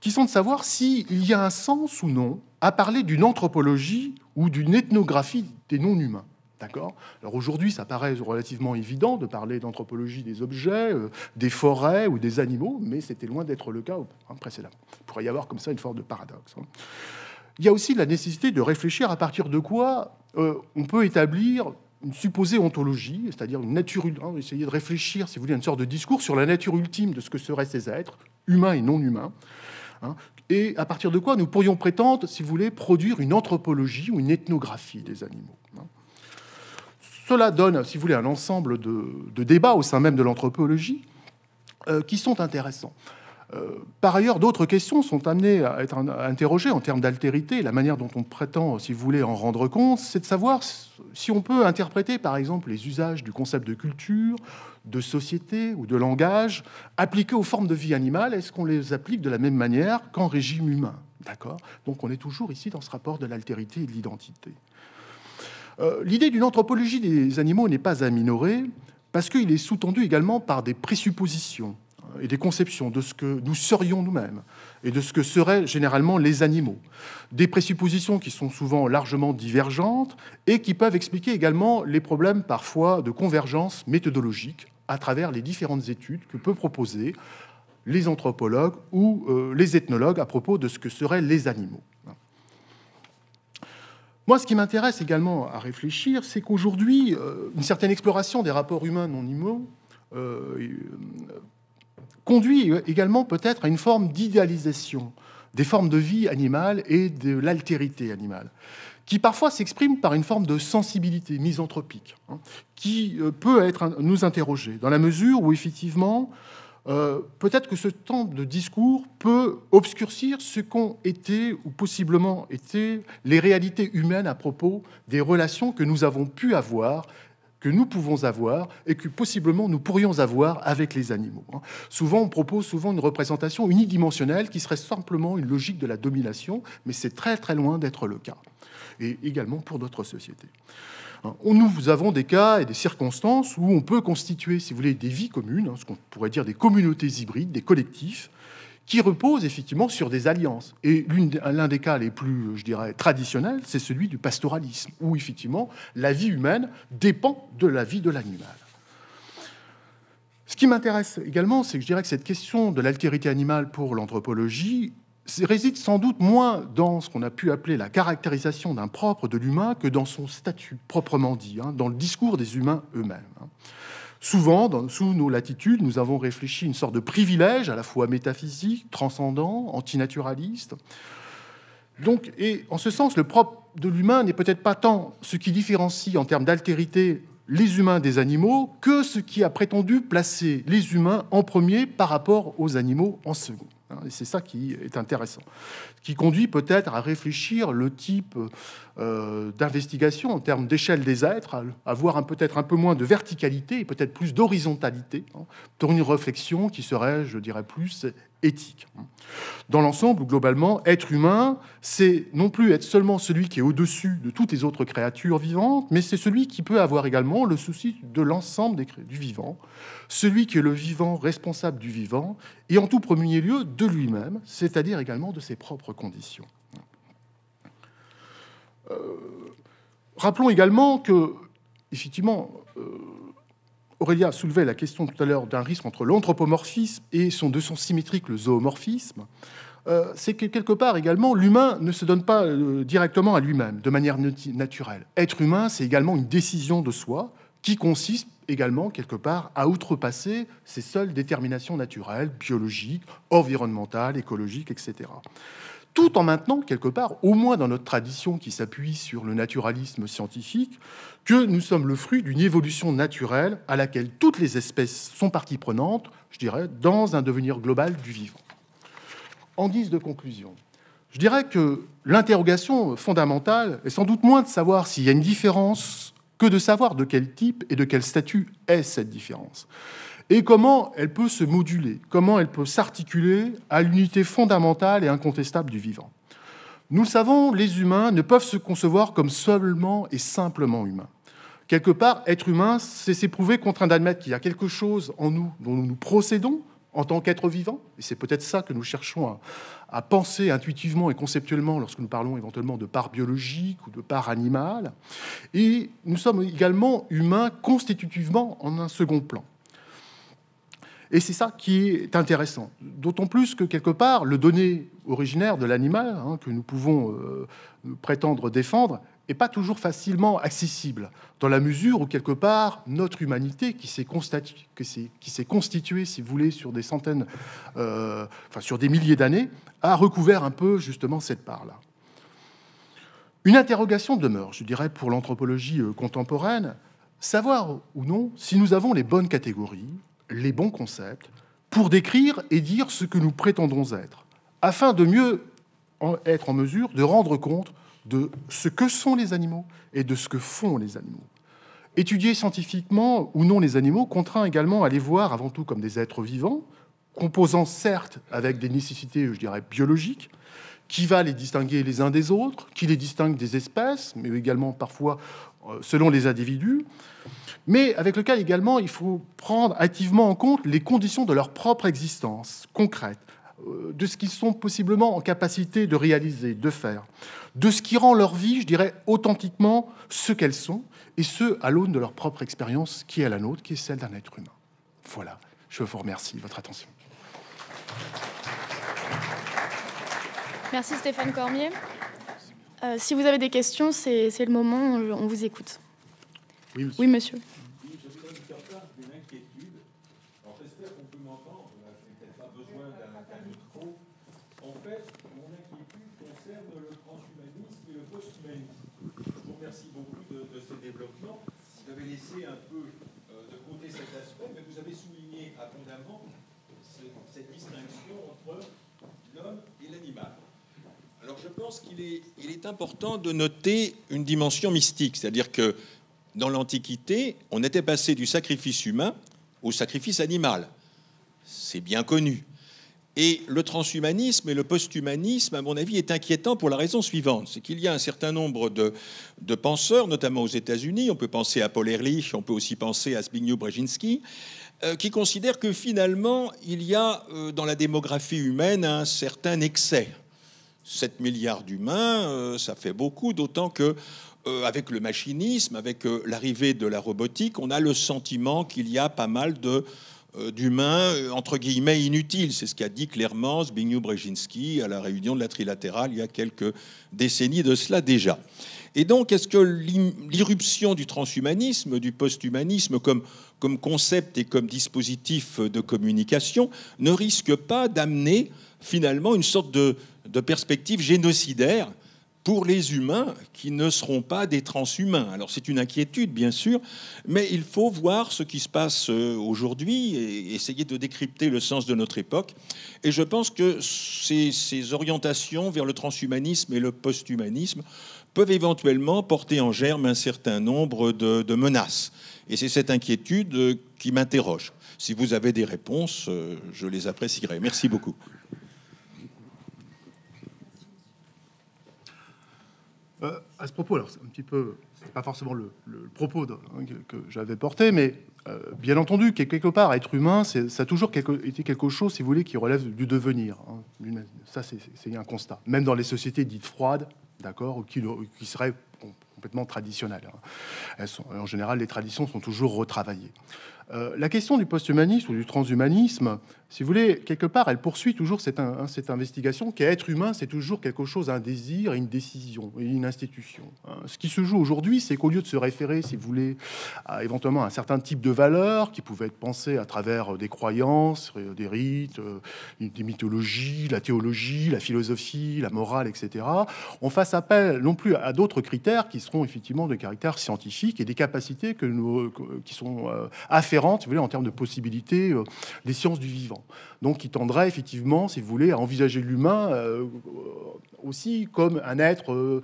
qui sont de savoir s'il y a un sens ou non à parler d'une anthropologie ou d'une ethnographie des non-humains. D'accord Alors aujourd'hui, ça paraît relativement évident de parler d'anthropologie des objets, euh, des forêts ou des animaux, mais c'était loin d'être le cas précédemment. Il pourrait y avoir comme ça une forme de paradoxe. Hein. Il y a aussi la nécessité de réfléchir à partir de quoi euh, on peut établir une supposée ontologie, c'est-à-dire une nature, hein, essayer de réfléchir, si vous voulez, une sorte de discours sur la nature ultime de ce que seraient ces êtres, humains et non humains, hein. et à partir de quoi nous pourrions prétendre, si vous voulez, produire une anthropologie ou une ethnographie des animaux. Hein. Cela donne, si vous voulez, un ensemble de, débats au sein même de l'anthropologie euh, qui sont intéressants. Euh, par ailleurs, d'autres questions sont amenées à être interrogées en termes d'altérité. La manière dont on prétend, si vous voulez, en rendre compte, c'est de savoir si on peut interpréter, par exemple, les usages du concept de culture, de société ou de langage appliqués aux formes de vie animale. Est-ce qu'on les applique de la même manière qu'en régime humain D'accord Donc on est toujours ici dans ce rapport de l'altérité et de l'identité. Euh, l'idée d'une anthropologie des animaux n'est pas à minorer parce qu'il est sous-tendu également par des présuppositions et des conceptions de ce que nous serions nous-mêmes et de ce que seraient généralement les animaux. Des présuppositions qui sont souvent largement divergentes et qui peuvent expliquer également les problèmes parfois de convergence méthodologique à travers les différentes études que peuvent proposer les anthropologues ou euh, les ethnologues à propos de ce que seraient les animaux. Moi, ce qui m'intéresse également à réfléchir, c'est qu'aujourd'hui, euh, une certaine exploration des rapports humains non animaux conduit euh, également peut-être à une forme d'idéalisation des formes de vie animale et de l'altérité animale, qui parfois s'exprime par une forme de sensibilité misanthropique, hein, qui euh, peut être nous interroger, dans la mesure où effectivement, euh, peut-être que ce temps de discours peut obscurcir ce qu'ont été ou possiblement été les réalités humaines à propos des relations que nous avons pu avoir que nous pouvons avoir et que possiblement nous pourrions avoir avec les animaux. Hein. Souvent, on propose souvent une représentation unidimensionnelle qui serait simplement une logique de la domination, mais c'est très très loin d'être le cas, et également pour d'autres sociétés. Hein, nous avons des cas et des circonstances où on peut constituer, si vous voulez, des vies communes, hein, ce qu'on pourrait dire des communautés hybrides, des collectifs, qui repose effectivement sur des alliances. Et l'un des cas les plus, je dirais, traditionnels, c'est celui du pastoralisme, où effectivement la vie humaine dépend de la vie de l'animal. Ce qui m'intéresse également, c'est que je dirais que cette question de l'altérité animale pour l'anthropologie réside sans doute moins dans ce qu'on a pu appeler la caractérisation d'un propre de l'humain que dans son statut proprement dit, hein, dans le discours des humains eux-mêmes. Hein. Souvent, sous nos latitudes, nous avons réfléchi une sorte de privilège à la fois métaphysique, transcendant, antinaturaliste. Donc, et en ce sens, le propre de l'humain n'est peut-être pas tant ce qui différencie en termes d'altérité les humains des animaux que ce qui a prétendu placer les humains en premier par rapport aux animaux en second. Et c'est ça qui est intéressant qui conduit peut-être à réfléchir le type euh, d'investigation en termes d'échelle des êtres, à avoir peut-être un peu moins de verticalité et peut-être plus d'horizontalité, hein, pour une réflexion qui serait, je dirais, plus éthique. Hein. Dans l'ensemble, globalement, être humain, c'est non plus être seulement celui qui est au-dessus de toutes les autres créatures vivantes, mais c'est celui qui peut avoir également le souci de l'ensemble du vivant, celui qui est le vivant responsable du vivant, et en tout premier lieu de lui-même, c'est-à-dire également de ses propres conditions. Euh, rappelons également que, effectivement, euh, Aurélia soulevait la question tout à l'heure d'un risque entre l'anthropomorphisme et son de son symétrique, le zoomorphisme. Euh, c'est que quelque part également, l'humain ne se donne pas directement à lui-même de manière naturelle. Être humain, c'est également une décision de soi qui consiste également quelque part à outrepasser ses seules déterminations naturelles, biologiques, environnementales, écologiques, etc tout en maintenant, quelque part, au moins dans notre tradition qui s'appuie sur le naturalisme scientifique, que nous sommes le fruit d'une évolution naturelle à laquelle toutes les espèces sont partie prenantes, je dirais, dans un devenir global du vivant. En guise de conclusion, je dirais que l'interrogation fondamentale est sans doute moins de savoir s'il y a une différence que de savoir de quel type et de quel statut est cette différence et comment elle peut se moduler, comment elle peut s'articuler à l'unité fondamentale et incontestable du vivant. Nous le savons, les humains ne peuvent se concevoir comme seulement et simplement humains. Quelque part, être humain, c'est s'éprouver contraint d'admettre qu'il y a quelque chose en nous dont nous procédons en tant qu'être vivant, et c'est peut-être ça que nous cherchons à, à, penser intuitivement et conceptuellement lorsque nous parlons éventuellement de part biologique ou de part animale, et nous sommes également humains constitutivement en un second plan. Et c'est ça qui est intéressant. D'autant plus que, quelque part, le donné originaire de l'animal, hein, que nous pouvons euh, prétendre défendre, n'est pas toujours facilement accessible, dans la mesure où, quelque part, notre humanité, qui s'est constituée, si vous voulez, sur des centaines, euh, enfin sur des milliers d'années, a recouvert un peu justement cette part-là. Une interrogation demeure, je dirais, pour l'anthropologie euh, contemporaine, savoir ou non si nous avons les bonnes catégories, les bons concepts pour décrire et dire ce que nous prétendons être, afin de mieux être en mesure de rendre compte de ce que sont les animaux et de ce que font les animaux. Étudier scientifiquement ou non les animaux contraint également à les voir avant tout comme des êtres vivants, composant certes avec des nécessités, je dirais, biologiques, qui va les distinguer les uns des autres, qui les distingue des espèces, mais également parfois euh, selon les individus, mais avec lequel également il faut prendre activement en compte les conditions de leur propre existence concrète, euh, de ce qu'ils sont possiblement en capacité de réaliser, de faire, de ce qui rend leur vie, je dirais, authentiquement ce qu'elles sont, et ce, à l'aune de leur propre expérience qui est la nôtre, qui est celle d'un être humain. Voilà, je vous remercie de votre attention. Merci Stéphane Cormier. Euh, si vous avez des questions, c'est le moment, on vous écoute. Oui, monsieur. Je suis donc faire part d'une inquiétude. En j'espère qu'on peut m'entendre. Je n'ai peut-être pas besoin d'un micro. En fait, mon inquiétude concerne le transhumanisme et le posthumanisme. Je vous remercie beaucoup de ce développement. Vous avez laissé un peu de côté cet aspect, mais vous avez souligné abondamment cette distinction entre l'homme et l'animal. Alors, je pense qu'il est important de noter une dimension mystique, c'est-à-dire que dans l'Antiquité, on était passé du sacrifice humain au sacrifice animal. C'est bien connu. Et le transhumanisme et le posthumanisme, à mon avis, est inquiétant pour la raison suivante. C'est qu'il y a un certain nombre de, penseurs, notamment aux États-Unis, on peut penser à Paul Ehrlich, on peut aussi penser à Zbigniew Brzezinski, euh, qui considèrent que finalement, il y a euh, dans la démographie humaine un certain excès. 7 milliards d'humains, euh, ça fait beaucoup, d'autant que euh, avec le machinisme, avec euh, l'arrivée de la robotique, on a le sentiment qu'il y a pas mal euh, d'humains, entre guillemets, inutiles. C'est ce qu'a dit clairement Zbigniew Brzezinski à la réunion de la trilatérale il y a quelques décennies de cela déjà. Et donc, est-ce que l'irruption du transhumanisme, du posthumanisme comme, comme concept et comme dispositif de communication ne risque pas d'amener finalement une sorte de perspective génocidaire pour les humains qui ne seront pas des transhumains. Alors c'est une inquiétude, bien sûr, mais il faut voir ce qui se passe euh, aujourd'hui et essayer de décrypter le sens de notre époque. Et je pense que ces, orientations vers le transhumanisme et le posthumanisme peuvent éventuellement porter en germe un certain nombre de, de menaces. Et c'est cette inquiétude euh, qui m'interroge. Si vous avez des réponses, euh, je les apprécierai. Merci beaucoup. à ce propos, alors c'est un petit peu, c'est pas forcément le, propos hein, que, j'avais porté, mais euh, bien entendu, quelque part, être humain, c'est ça a toujours quelque, été quelque chose, si vous voulez, qui relève du devenir. Hein. Ça, c'est un constat. Même dans les sociétés dites froides, d'accord, qui, qui seraient complètement traditionnelles. Hein. Elles sont, en général, les traditions sont toujours retravaillées. Euh, la question du post-humanisme ou du transhumanisme, si vous voulez, quelque part, elle poursuit toujours cette, cette investigation qu'être humain, c'est toujours quelque chose, un désir, une décision, une institution. Hein. Ce qui se joue aujourd'hui, c'est qu'au lieu de se référer, si vous voulez, à éventuellement un certain type de valeurs qui pouvaient être pensées à travers euh, des croyances, euh, des rites, euh, des mythologies, la théologie, la philosophie, la morale, etc., on fasse appel non plus à d'autres critères qui seront effectivement de caractère scientifique et des capacités que nous, qui sont afférentes, si vous voulez, en termes de possibilités des sciences du vivant. Donc il tendrait, effectivement, si vous voulez, à envisager l'humain euh, euh, aussi comme un être, euh,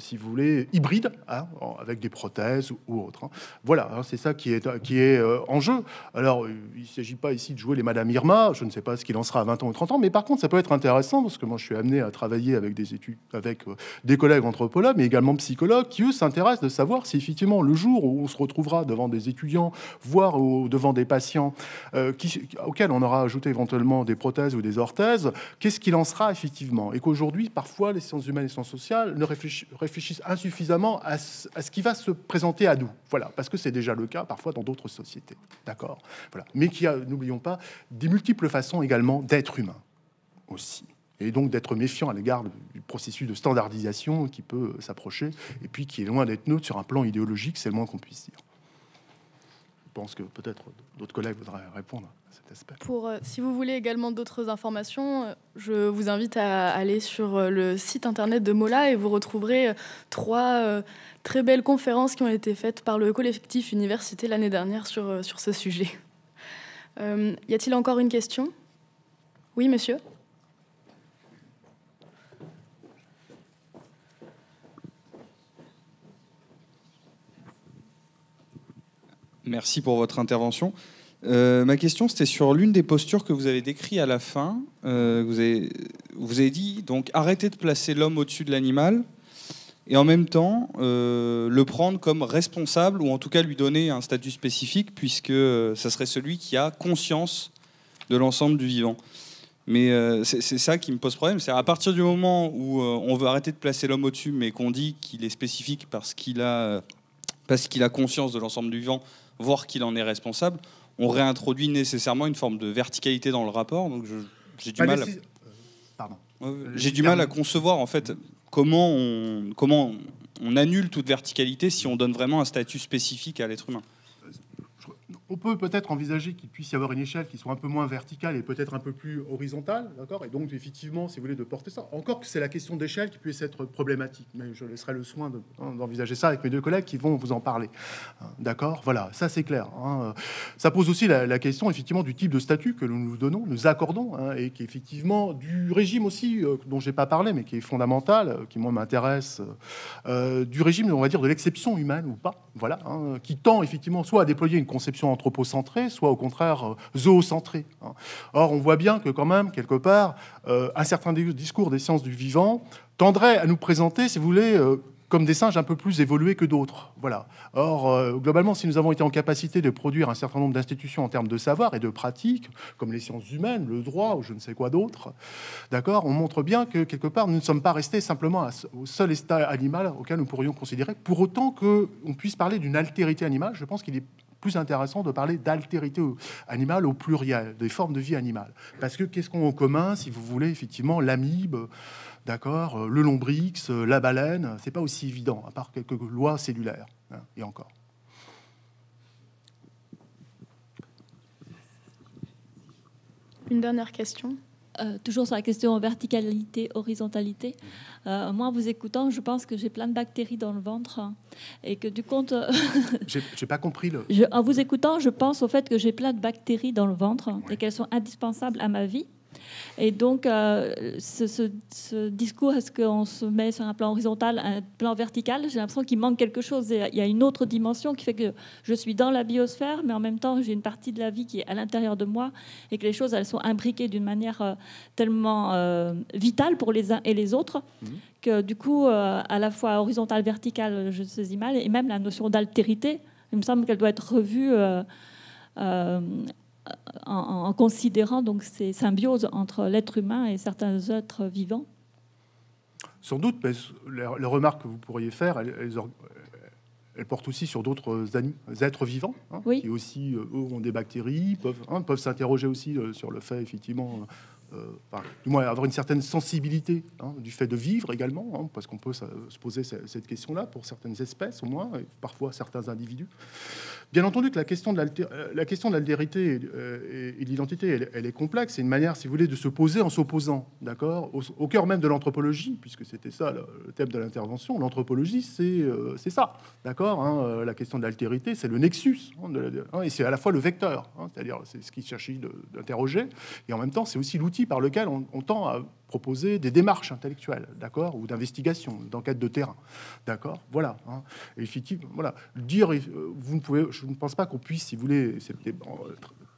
si vous voulez, hybride, hein, avec des prothèses ou autre. Hein. Voilà, hein, c'est ça qui est, qui est en jeu. Alors, il ne s'agit pas ici de jouer les Madame Irma, je ne sais pas ce qu'il en sera à 20 ans ou 30 ans, mais par contre, ça peut être intéressant, parce que moi, je suis amené à travailler avec des études, avec des collègues anthropologues, mais également psychologues, qui, eux, s'intéressent de savoir si, effectivement, le jour où on se retrouvera devant des étudiants, voire devant des patients auxquels on aura ajouter éventuellement des prothèses ou des orthèses, qu'est-ce qu'il en sera effectivement Et qu'aujourd'hui, parfois, les sciences humaines et les sciences sociales ne réfléchissent insuffisamment à ce qui va se présenter à nous. Voilà, parce que c'est déjà le cas parfois dans d'autres sociétés. D'accord Voilà. Mais qui a, n'oublions pas, des multiples façons également d'être humain aussi et donc d'être méfiant à l'égard du processus de standardisation qui peut s'approcher, et puis qui est loin d'être neutre sur un plan idéologique, c'est le moins qu'on puisse dire. Je pense que peut-être d'autres collègues voudraient répondre à cet aspect. Pour, euh, si vous voulez également d'autres informations, euh, je vous invite à aller sur euh, le site internet de Mola et vous retrouverez trois très belles conférences qui ont été faites par le collectif Université l'année dernière sur, sur ce sujet. y a-t-il encore une question Oui, monsieur Merci pour votre intervention. Euh, ma question, c'était sur l'une des postures que vous avez décrites à la fin. Euh, vous, avez, vous, avez, dit, donc, arrêtez de placer l'homme au-dessus de l'animal et en même temps euh, le prendre comme responsable ou en tout cas lui donner un statut spécifique puisque ça serait celui qui a conscience de l'ensemble du vivant. Mais c'est ça qui me pose problème. C'est à partir du moment où on veut arrêter de placer l'homme au-dessus mais qu'on dit qu'il est spécifique parce qu'il a, parce qu'il a conscience de l'ensemble du vivant voir qu'il en est responsable, on réintroduit nécessairement une forme de verticalité dans le rapport. Donc j'ai euh, euh, du mal. À... J'ai du mal à concevoir en fait comment comment on annule toute verticalité si on donne vraiment un statut spécifique à l'être humain. On peut peut-être envisager qu'il puisse y avoir une échelle qui soit un peu moins verticale et peut-être un peu plus horizontale, d'accord Et donc, effectivement, si vous voulez, de porter ça. Encore que c'est la question d'échelle qui puisse être problématique, mais je laisserai le soin hein, d'envisager ça avec mes deux collègues qui vont vous en parler, euh, d'accord Voilà, ça c'est clair. Hein. Euh, ça pose aussi la, question, effectivement, du type de statut que nous nous donnons, nous accordons, hein, et qui, effectivement, du régime aussi, euh, dont j'ai pas parlé, mais qui est fondamental, qui, moi, m'intéresse, du régime, on va dire, de l'exception humaine ou pas, voilà, qui tend, effectivement, soit à déployer une conception anthropocentré, soit au contraire euh, zoocentré. Hein. Or, on voit bien que quand même, quelque part, euh, un certain discours des sciences du vivant tendrait à nous présenter, si vous voulez, euh, comme des singes un peu plus évolués que d'autres. Voilà. Or, globalement, si nous avons été en capacité de produire un certain nombre d'institutions en termes de savoir et de pratique, comme les sciences humaines, le droit ou je ne sais quoi d'autre, d'accord, on montre bien que quelque part, nous ne sommes pas restés simplement au seul état animal auquel nous pourrions considérer. Pour autant que on puisse parler d'une altérité animale, je pense qu'il est plus intéressant de parler d'altérité animale au pluriel, des formes de vie animale. Parce que qu'est-ce qu'on a en commun, si vous voulez, effectivement, l'amibe, d'accord, euh, le lombrix, euh, la baleine, c'est pas aussi évident, à part quelques lois cellulaires, hein, et encore. Une dernière question. Euh, toujours sur la question verticalité, horizontalité. Euh, moi, en vous écoutant, je pense que j'ai plein de bactéries dans le ventre et que du compte. Euh, j'ai pas compris le. en vous écoutant, je pense au fait que j'ai plein de bactéries dans le ventre et qu'elles sont indispensables à ma vie. Et donc, euh, ce, discours, est-ce qu'on se met sur un plan horizontal, un plan vertical J'ai l'impression qu'il manque quelque chose. Il y a une autre dimension qui fait que je suis dans la biosphère, mais en même temps, j'ai une partie de la vie qui est à l'intérieur de moi et que les choses, elles sont imbriquées d'une manière euh, tellement euh, vitale pour les uns et les autres mhm. que du coup, à la fois horizontal, verticale, je saisis mal, et même la notion d'altérité, il me semble qu'elle doit être revue en, considérant donc ces symbioses entre l'être humain et certains êtres vivants Sans doute, mais les, remarques que vous pourriez faire, elles, portent aussi sur d'autres êtres vivants, hein, qui aussi, euh, ont des bactéries, peuvent hein, peuvent s'interroger aussi euh, sur le fait, effectivement euh, du moins avoir une certaine sensibilité hein, du fait de vivre également, hein, parce qu'on peut se poser cette question-là pour certaines espèces au moins, et parfois certains individus. Bien entendu que la question de euh, l'altérité et, euh, de et l'identité, elle, est complexe, c'est une manière, si vous voulez, de se poser en s'opposant, d'accord, au, cœur même de l'anthropologie, puisque c'était ça le, thème de l'intervention, l'anthropologie, c'est c'est ça, d'accord, hein, la question de l'altérité, c'est le nexus, et c'est à la fois le vecteur, c'est-à-dire c'est ce qu'il s'agit d'interroger, et en même temps c'est aussi l'outil par lequel on, tend à proposer des démarches intellectuelles, d'accord, ou d'investigation, d'enquête de terrain, d'accord, voilà. Hein. effectivement, voilà. Dire, euh, vous ne pouvez, je ne pense pas qu'on puisse, si vous voulez, euh,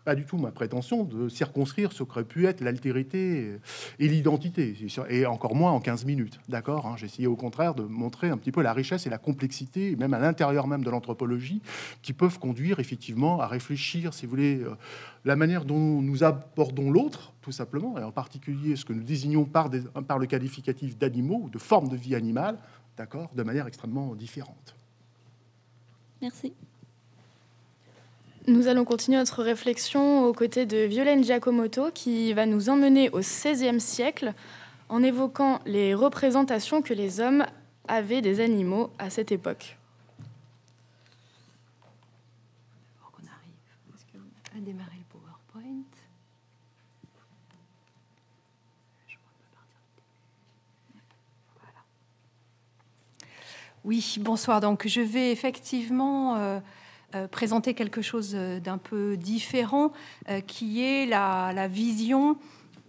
pas du tout ma prétention de circonscrire ce qu'aurait pu être l'altérité et l'identité, et encore moins en 15 minutes. D'accord hein, J'ai essayé au contraire de montrer un petit peu la richesse et la complexité, même à l'intérieur même de l'anthropologie, qui peuvent conduire effectivement à réfléchir, si vous voulez, euh, la manière dont nous abordons l'autre, tout simplement, et en particulier ce que nous désignons par, le qualificatif d'animaux ou de forme de vie animale, d'accord, de manière extrêmement différente. Merci. Nous allons continuer notre réflexion aux côtés de Violaine Giacomotto qui va nous emmener au XVIe siècle en évoquant les représentations que les hommes avaient des animaux à cette époque. Oui, bonsoir. Donc, je vais effectivement euh, euh, présenter quelque chose euh, d'un peu différent, euh, qui est la, vision,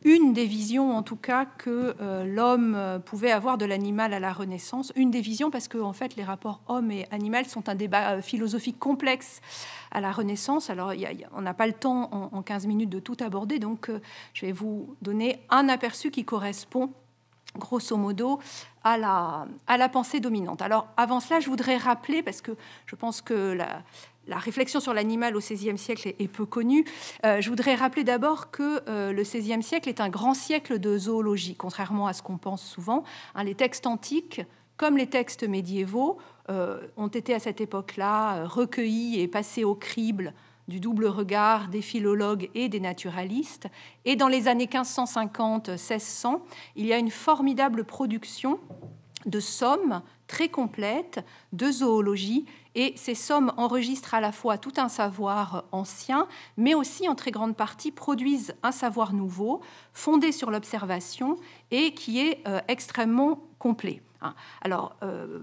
une des visions en tout cas, que l'homme pouvait avoir de l'animal à la Renaissance. Une des visions parce que en fait les rapports homme et animal sont un débat philosophique complexe à la Renaissance. Alors y on n'a pas le temps en, 15 minutes de tout aborder, donc je vais vous donner un aperçu qui correspond grosso modo, à la, à la pensée dominante. Alors, avant cela, je voudrais rappeler, parce que je pense que la, la réflexion sur l'animal au XVIe siècle est, peu connue. Euh, je voudrais rappeler d'abord que euh, le XVIe siècle est un grand siècle de zoologie, contrairement à ce qu'on pense souvent. Hein, les textes antiques, comme les textes médiévaux, euh, ont été à cette époque-là recueillis et passés au crible du double regard des philologues et des naturalistes. Et dans les années 1550-1600, il y a une formidable production de sommes très complètes de zoologie et ces sommes enregistrent à la fois tout un savoir ancien, mais aussi en très grande partie produisent un savoir nouveau, fondé sur l'observation et qui est euh, extrêmement complet. Hein. Alors, euh,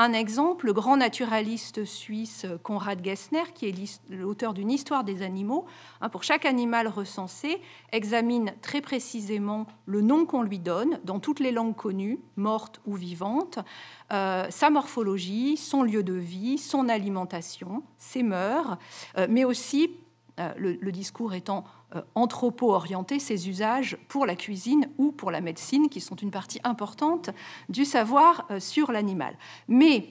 un exemple, le grand naturaliste suisse Conrad Gessner, qui est l'auteur d'une histoire des animaux, hein, pour chaque animal recensé, examine très précisément le nom qu'on lui donne, dans toutes les langues connues, mortes ou vivantes, euh, sa morphologie, son lieu de vie, son alimentation, ses mœurs, euh, mais aussi, euh, le discours étant euh, anthropo-orienter ces usages pour la cuisine ou pour la médecine, qui sont une partie importante du savoir euh, sur l'animal. Mais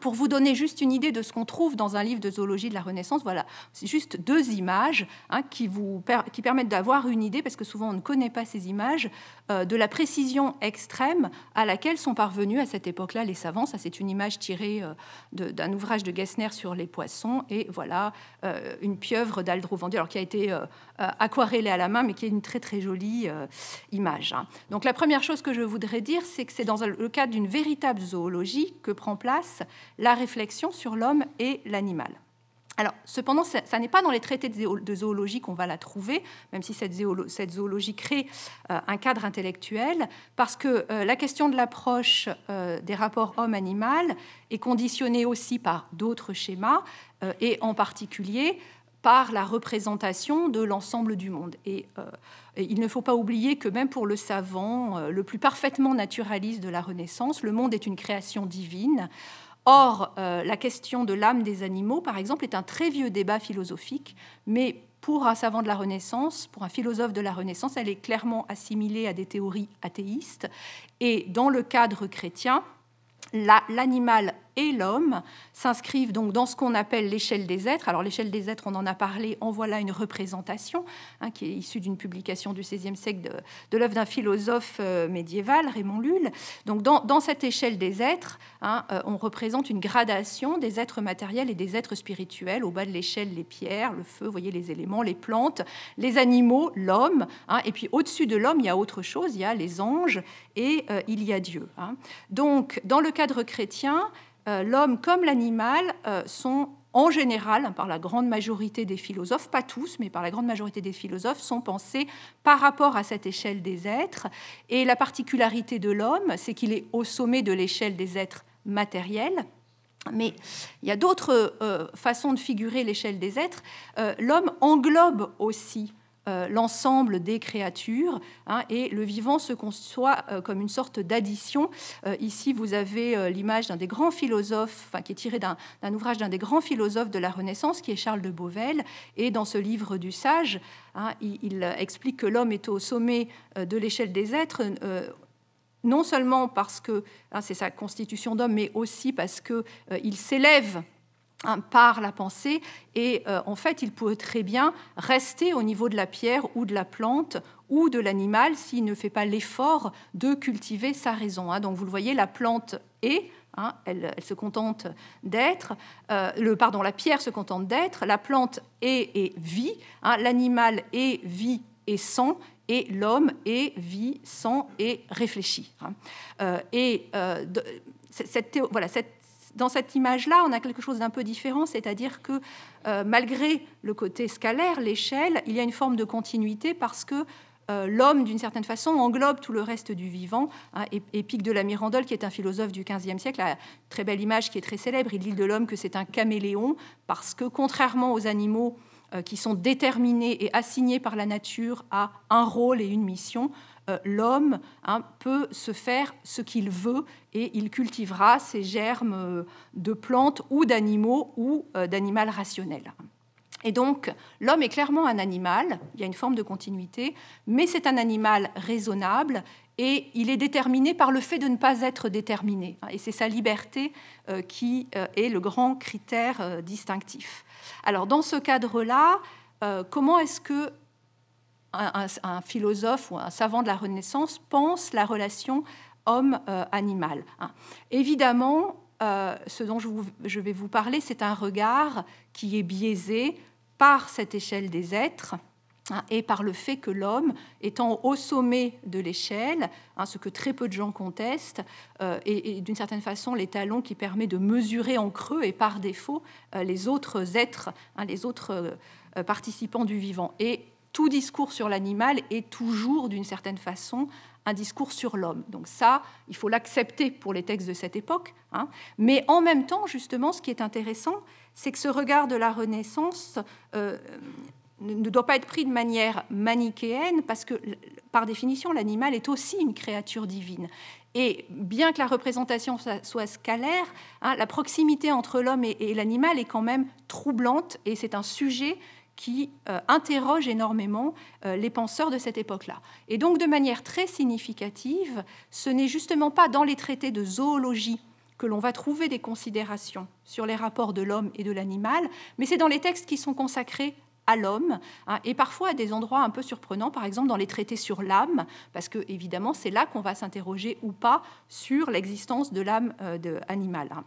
pour vous donner juste une idée de ce qu'on trouve dans un livre de zoologie de la Renaissance, voilà, c'est juste deux images hein, qui, vous qui permettent d'avoir une idée, parce que souvent on ne connaît pas ces images, euh, de la précision extrême à laquelle sont parvenus à cette époque-là les savants. Ça, c'est une image tirée euh, d'un ouvrage de Gessner sur les poissons. Et voilà euh, une pieuvre d'Aldrovandi, alors qui a été aquarellée à la main, mais qui est une très très jolie image. Hein. Donc la première chose que je voudrais dire, c'est que c'est dans le cadre d'une véritable zoologie que prend place la réflexion sur l'homme et l'animal. Alors, cependant, ça, n'est pas dans les traités de zoologie qu'on va la trouver, même si cette, zoologie crée euh, un cadre intellectuel, parce que euh, la question de l'approche euh, des rapports homme-animal est conditionnée aussi par d'autres schémas, et en particulier par la représentation de l'ensemble du monde. Et, il ne faut pas oublier que même pour le savant, le plus parfaitement naturaliste de la Renaissance, le monde est une création divine Or, euh, la question de l'âme des animaux, par exemple, est un très vieux débat philosophique, mais pour un savant de la Renaissance, pour un philosophe de la Renaissance, elle est clairement assimilée à des théories athéistes. Et dans le cadre chrétien, l'animal et l'homme s'inscrivent donc dans ce qu'on appelle l'échelle des êtres. Alors l'échelle des êtres, on en a parlé, en voilà une représentation hein, qui est issue d'une publication du XVIe siècle de, l'œuvre d'un philosophe euh, médiéval, Raymond Lulle. Donc dans, cette échelle des êtres, hein, euh, on représente une gradation des êtres matériels et des êtres spirituels. Au bas de l'échelle, les pierres, le feu, vous voyez les éléments, les plantes, les animaux, l'homme. Hein. et puis au-dessus de l'homme, il y a autre chose, il y a les anges et euh, il y a Dieu. Donc dans le cadre chrétien, euh, l'homme comme l'animal euh, sont en général, hein, par la grande majorité des philosophes, pas tous, mais par la grande majorité des philosophes, sont pensés par rapport à cette échelle des êtres. Et la particularité de l'homme, c'est qu'il est au sommet de l'échelle des êtres matériels. Mais il y a d'autres euh, façons de figurer l'échelle des êtres. l'homme englobe aussi euh, l'ensemble des créatures, hein, et le vivant se conçoit euh, comme une sorte d'addition. Euh, ici, vous avez l'image d'un des grands philosophes, qui est tiré d'un ouvrage d'un des grands philosophes de la Renaissance, qui est Charles de Beauvel, et dans ce livre du Sage, hein, il, explique que l'homme est au sommet de l'échelle des êtres non seulement parce que hein, c'est sa constitution d'homme, mais aussi parce qu'il s'élève Hein, par la pensée et euh, en fait il peut très bien rester au niveau de la pierre ou de la plante ou de l'animal s'il ne fait pas l'effort de cultiver sa raison. Hein. Donc vous le voyez, la plante est, hein, elle, se contente d'être, euh, le pardon, la pierre se contente d'être, la plante est et vit, l'animal est, vit et sent, et l'homme est, vit, sent et réfléchit. Euh, et cette, théo, voilà, cette, dans cette image-là, on a quelque chose d'un peu différent, c'est-à-dire que euh, malgré le côté scalaire, l'échelle, il y a une forme de continuité parce que euh, l'homme, d'une certaine façon, englobe tout le reste du vivant. Hein, Épique de la Mirandole, qui est un philosophe du XVe siècle, a une très belle image qui est très célèbre. Il dit de l'homme que c'est un caméléon parce que, contrairement aux animaux, euh, qui sont déterminés et assignés par la nature à un rôle et une mission, euh, l'homme hein, peut se faire ce qu'il veut et il cultivera ses germes euh, de plantes ou d'animaux ou d'animal rationnel. Et donc, l'homme est clairement un animal, il y a une forme de continuité, mais c'est un animal raisonnable et il est déterminé par le fait de ne pas être déterminé. Et c'est sa liberté euh, qui euh, est le grand critère euh, distinctif. Alors, dans ce cadre-là, comment est-ce que un, philosophe ou un savant de la Renaissance pense la relation homme-animal hein Évidemment, ce dont je vais vous parler, c'est un regard qui est biaisé par cette échelle des êtres hein, et par le fait que l'homme, étant au sommet de l'échelle, hein, ce que très peu de gens contestent, euh, et, d'une certaine façon l'étalon qui permet de mesurer en creux et par défaut euh, les autres êtres, hein, les autres euh, participants du vivant. Et tout discours sur l'animal est toujours, d'une certaine façon, un discours sur l'homme. Donc ça, il faut l'accepter pour les textes de cette époque. Mais en même temps, justement, ce qui est intéressant, c'est que ce regard de la Renaissance euh, ne doit pas être pris de manière manichéenne, parce que, par définition, l'animal est aussi une créature divine. Et bien que la représentation soit scalaire, hein, la proximité entre l'homme et, l'animal est quand même troublante, et c'est un sujet qui euh, interroge énormément euh, les penseurs de cette époque-là. Et donc, de manière très significative, ce n'est justement pas dans les traités de zoologie que l'on va trouver des considérations sur les rapports de l'homme et de l'animal, mais c'est dans les textes qui sont consacrés à l'homme, hein, et parfois à des endroits un peu surprenants, par exemple dans les traités sur l'âme, parce que évidemment c'est là qu'on va s'interroger ou pas sur l'existence de l'âme euh, animale. Hein.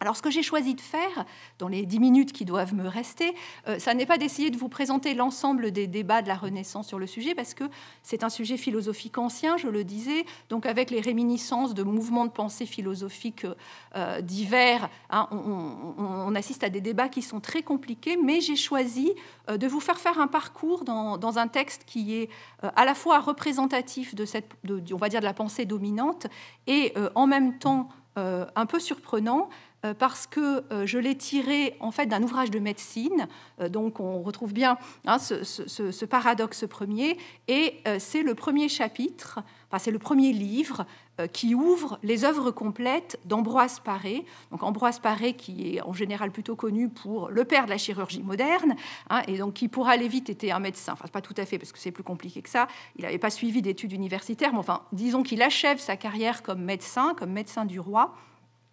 Alors ce que j'ai choisi de faire, dans les dix minutes qui doivent me rester, ce euh, ça n'est pas d'essayer de vous présenter l'ensemble des débats de la Renaissance sur le sujet, parce que c'est un sujet philosophique ancien, je le disais, donc avec les réminiscences de mouvements de pensée philosophique euh, divers, hein, on, assiste à des débats qui sont très compliqués, mais j'ai choisi euh, de vous faire faire un parcours dans, un texte qui est à la fois représentatif de cette, on va dire, de la pensée dominante, et en même temps un peu surprenant, euh, parce que euh, je l'ai tiré en fait d'un ouvrage de médecine, euh, donc on retrouve bien hein, ce, paradoxe premier, et c'est le premier chapitre, enfin c'est le premier livre qui ouvre les œuvres complètes d'Ambroise Paré. Donc Ambroise Paré, qui est en général plutôt connu pour le père de la chirurgie moderne, hein, et donc qui pour aller vite était un médecin, enfin pas tout à fait parce que c'est plus compliqué que ça, il n'avait pas suivi d'études universitaires, mais enfin disons qu'il achève sa carrière comme médecin, comme médecin du roi.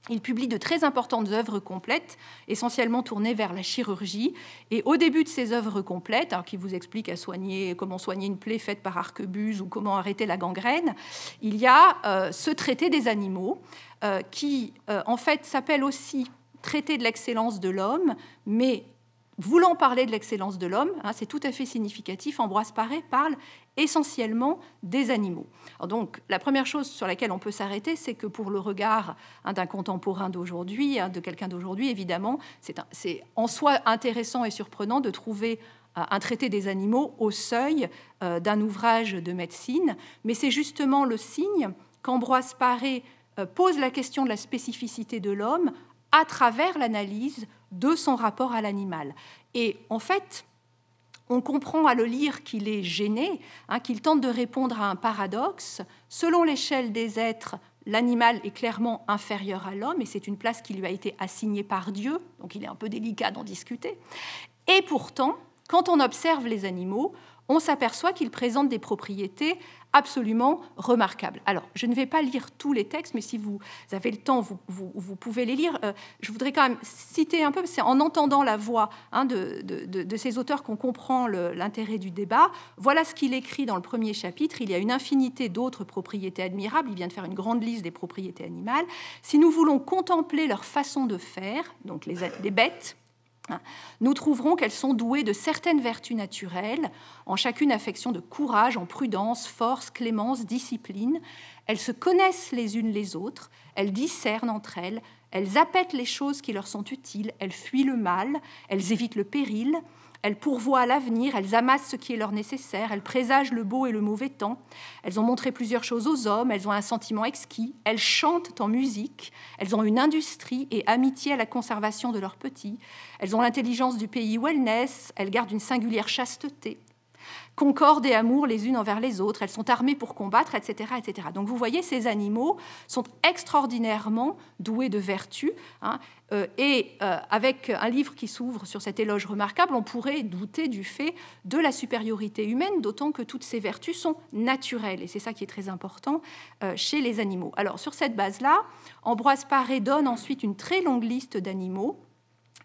Il publie de très importantes œuvres complètes, essentiellement tournées vers la chirurgie. Et au début de ces œuvres complètes, hein, qui vous expliquent à soigner, comment soigner une plaie faite par arquebuse ou comment arrêter la gangrène, il y a euh, ce traité des animaux euh, qui, euh, en fait, s'appelle aussi traité de l'excellence de l'homme, mais voulant parler de l'excellence de l'homme, hein, c'est tout à fait significatif, Ambroise Paré parle essentiellement des animaux. donc, la première chose sur laquelle on peut s'arrêter, c'est que pour le regard hein, d'un contemporain d'aujourd'hui, hein, de quelqu'un d'aujourd'hui, évidemment, c'est en soi intéressant et surprenant de trouver euh, un traité des animaux au seuil euh, d'un ouvrage de médecine, mais c'est justement le signe qu'Ambroise Paré euh, pose la question de la spécificité de l'homme à travers l'analyse de son rapport à l'animal. Et en fait, on comprend à le lire qu'il est gêné, hein, qu'il tente de répondre à un paradoxe. Selon l'échelle des êtres, l'animal est clairement inférieur à l'homme, et c'est une place qui lui a été assignée par Dieu, donc il est un peu délicat d'en discuter. Et pourtant, quand on observe les animaux, on s'aperçoit qu'ils présentent des propriétés absolument remarquable. Alors, je ne vais pas lire tous les textes, mais si vous avez le temps, vous, pouvez les lire. Euh, je voudrais quand même citer un peu, c'est en entendant la voix hein, de, ces auteurs qu'on comprend l'intérêt du débat. Voilà ce qu'il écrit dans le premier chapitre. Il y a une infinité d'autres propriétés admirables. Il vient de faire une grande liste des propriétés animales. Si nous voulons contempler leur façon de faire, donc les bêtes, Hein. nous trouverons qu'elles sont douées de certaines vertus naturelles, en chacune affection de courage, en prudence, force, clémence, discipline. Elles se connaissent les unes les autres, elles discernent entre elles, elles appètent les choses qui leur sont utiles, elles fuient le mal, elles évitent le péril, elles pourvoient à l'avenir, elles amassent ce qui est leur nécessaire, elles présagent le beau et le mauvais temps, elles ont montré plusieurs choses aux hommes, elles ont un sentiment exquis, elles chantent en musique, elles ont une industrie et amitié à la conservation de leurs petits, elles ont l'intelligence du pays où elles naissent, elles gardent une singulière chasteté, concorde et amour les unes envers les autres, elles sont armées pour combattre, etc. etc. Donc vous voyez, ces animaux sont extraordinairement doués de vertus, hein. euh, et euh, avec un livre qui s'ouvre sur cet éloge remarquable, on pourrait douter du fait de la supériorité humaine, d'autant que toutes ces vertus sont naturelles. Et c'est ça qui est très important euh, chez les animaux. Alors sur cette base-là, Ambroise Paré donne ensuite une très longue liste d'animaux.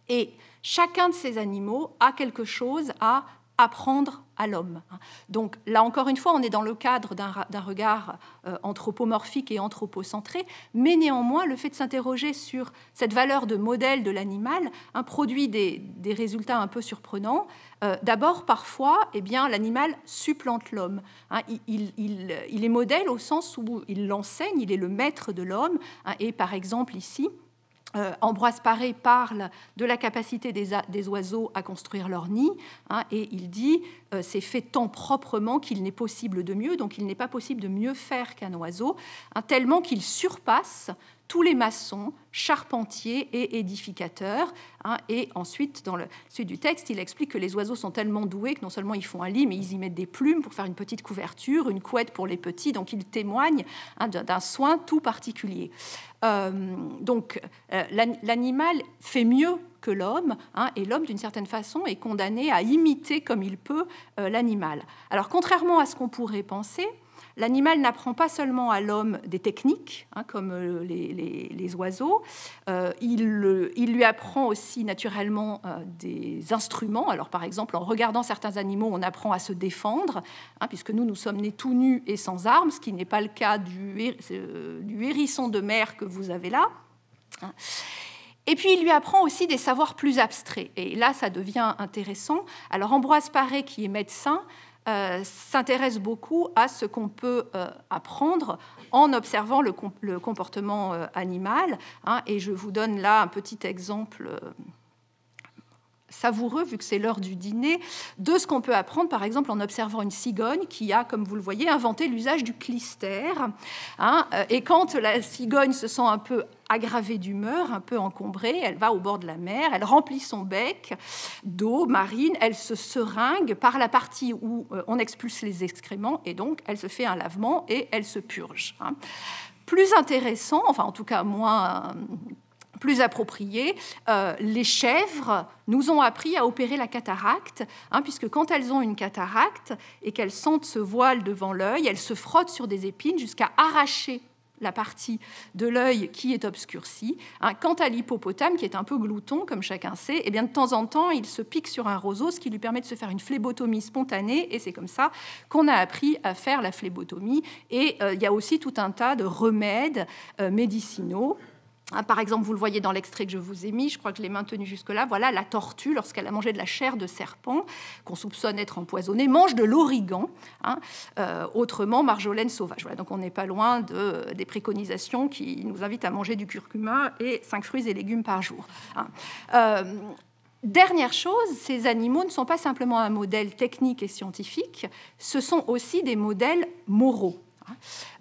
Et chacun de ces animaux a quelque chose à apprendre à l'homme. Hein. Donc là encore une fois, on est dans le cadre d'un regard euh, anthropomorphique et anthropocentré, mais néanmoins, le fait de s'interroger sur cette valeur de modèle de l'animal un hein, produit des, résultats un peu surprenants. Euh, d'abord, parfois, eh bien, l'animal supplante l'homme. Hein. il, est modèle au sens où il l'enseigne, il est le maître de l'homme, et par exemple ici, euh, Ambroise Paré parle de la capacité des, oiseaux à construire leur nid, hein, et il dit euh, c'est fait tant proprement qu'il n'est possible de mieux, donc il n'est pas possible de mieux faire qu'un oiseau, hein, tellement qu'il surpasse tous les maçons, charpentiers et édificateurs. Hein, et ensuite, dans le suite du texte, il explique que les oiseaux sont tellement doués que non seulement ils font un lit, mais ils y mettent des plumes pour faire une petite couverture, une couette pour les petits. Donc, ils témoignent hein, d'un soin tout particulier. Euh, donc, euh, l'animal fait mieux que l'homme, hein, et l'homme, d'une certaine façon, est condamné à imiter comme il peut euh, l'animal. Alors, contrairement à ce qu'on pourrait penser, l'animal n'apprend pas seulement à l'homme des techniques, hein, comme euh, les, oiseaux, euh, il, lui apprend aussi naturellement euh, des instruments. Alors par exemple, en regardant certains animaux, on apprend à se défendre, hein, puisque nous, nous sommes nés tout nus et sans armes, ce qui n'est pas le cas du hérisson de mer que vous avez là. Et puis il lui apprend aussi des savoirs plus abstraits. Et là, ça devient intéressant. Alors Ambroise Paré, qui est médecin, euh, s'intéresse beaucoup à ce qu'on peut euh, apprendre en observant le, comportement euh, animal. Hein, et je vous donne là un petit exemple savoureux, vu que c'est l'heure du dîner, de ce qu'on peut apprendre, par exemple, en observant une cigogne qui a, comme vous le voyez, inventé l'usage du clistère. Hein. Euh, et quand la cigogne se sent un peu aggravée d'humeur, un peu encombrée, elle va au bord de la mer, elle remplit son bec d'eau marine, elle se seringue par la partie où euh, on expulse les excréments, et donc elle se fait un lavement et elle se purge. Hein. Plus intéressant, enfin en tout cas moins plus approprié, euh, les chèvres nous ont appris à opérer la cataracte, hein, puisque quand elles ont une cataracte et qu'elles sentent ce voile devant l'œil, elles se frottent sur des épines jusqu'à arracher la partie de l'œil qui est obscurcie. Hein. quant à l'hippopotame, qui est un peu glouton, comme chacun sait, eh bien, de temps en temps, il se pique sur un roseau, ce qui lui permet de se faire une phlébotomie spontanée, et c'est comme ça qu'on a appris à faire la phlébotomie. Et euh, il y a aussi tout un tas de remèdes euh, médicinaux ah, par exemple, vous le voyez dans l'extrait que je vous ai mis, je crois que je l'ai maintenu jusque-là. Voilà, la tortue, lorsqu'elle a mangé de la chair de serpent, qu'on soupçonne être empoisonnée, mange de l'origan, hein. euh, autrement marjolaine sauvage. Voilà, donc on n'est pas loin de, des préconisations qui nous invitent à manger du curcuma et cinq fruits et légumes par jour. Hein. Euh, dernière chose, ces animaux ne sont pas simplement un modèle technique et scientifique, ce sont aussi des modèles moraux. Hein.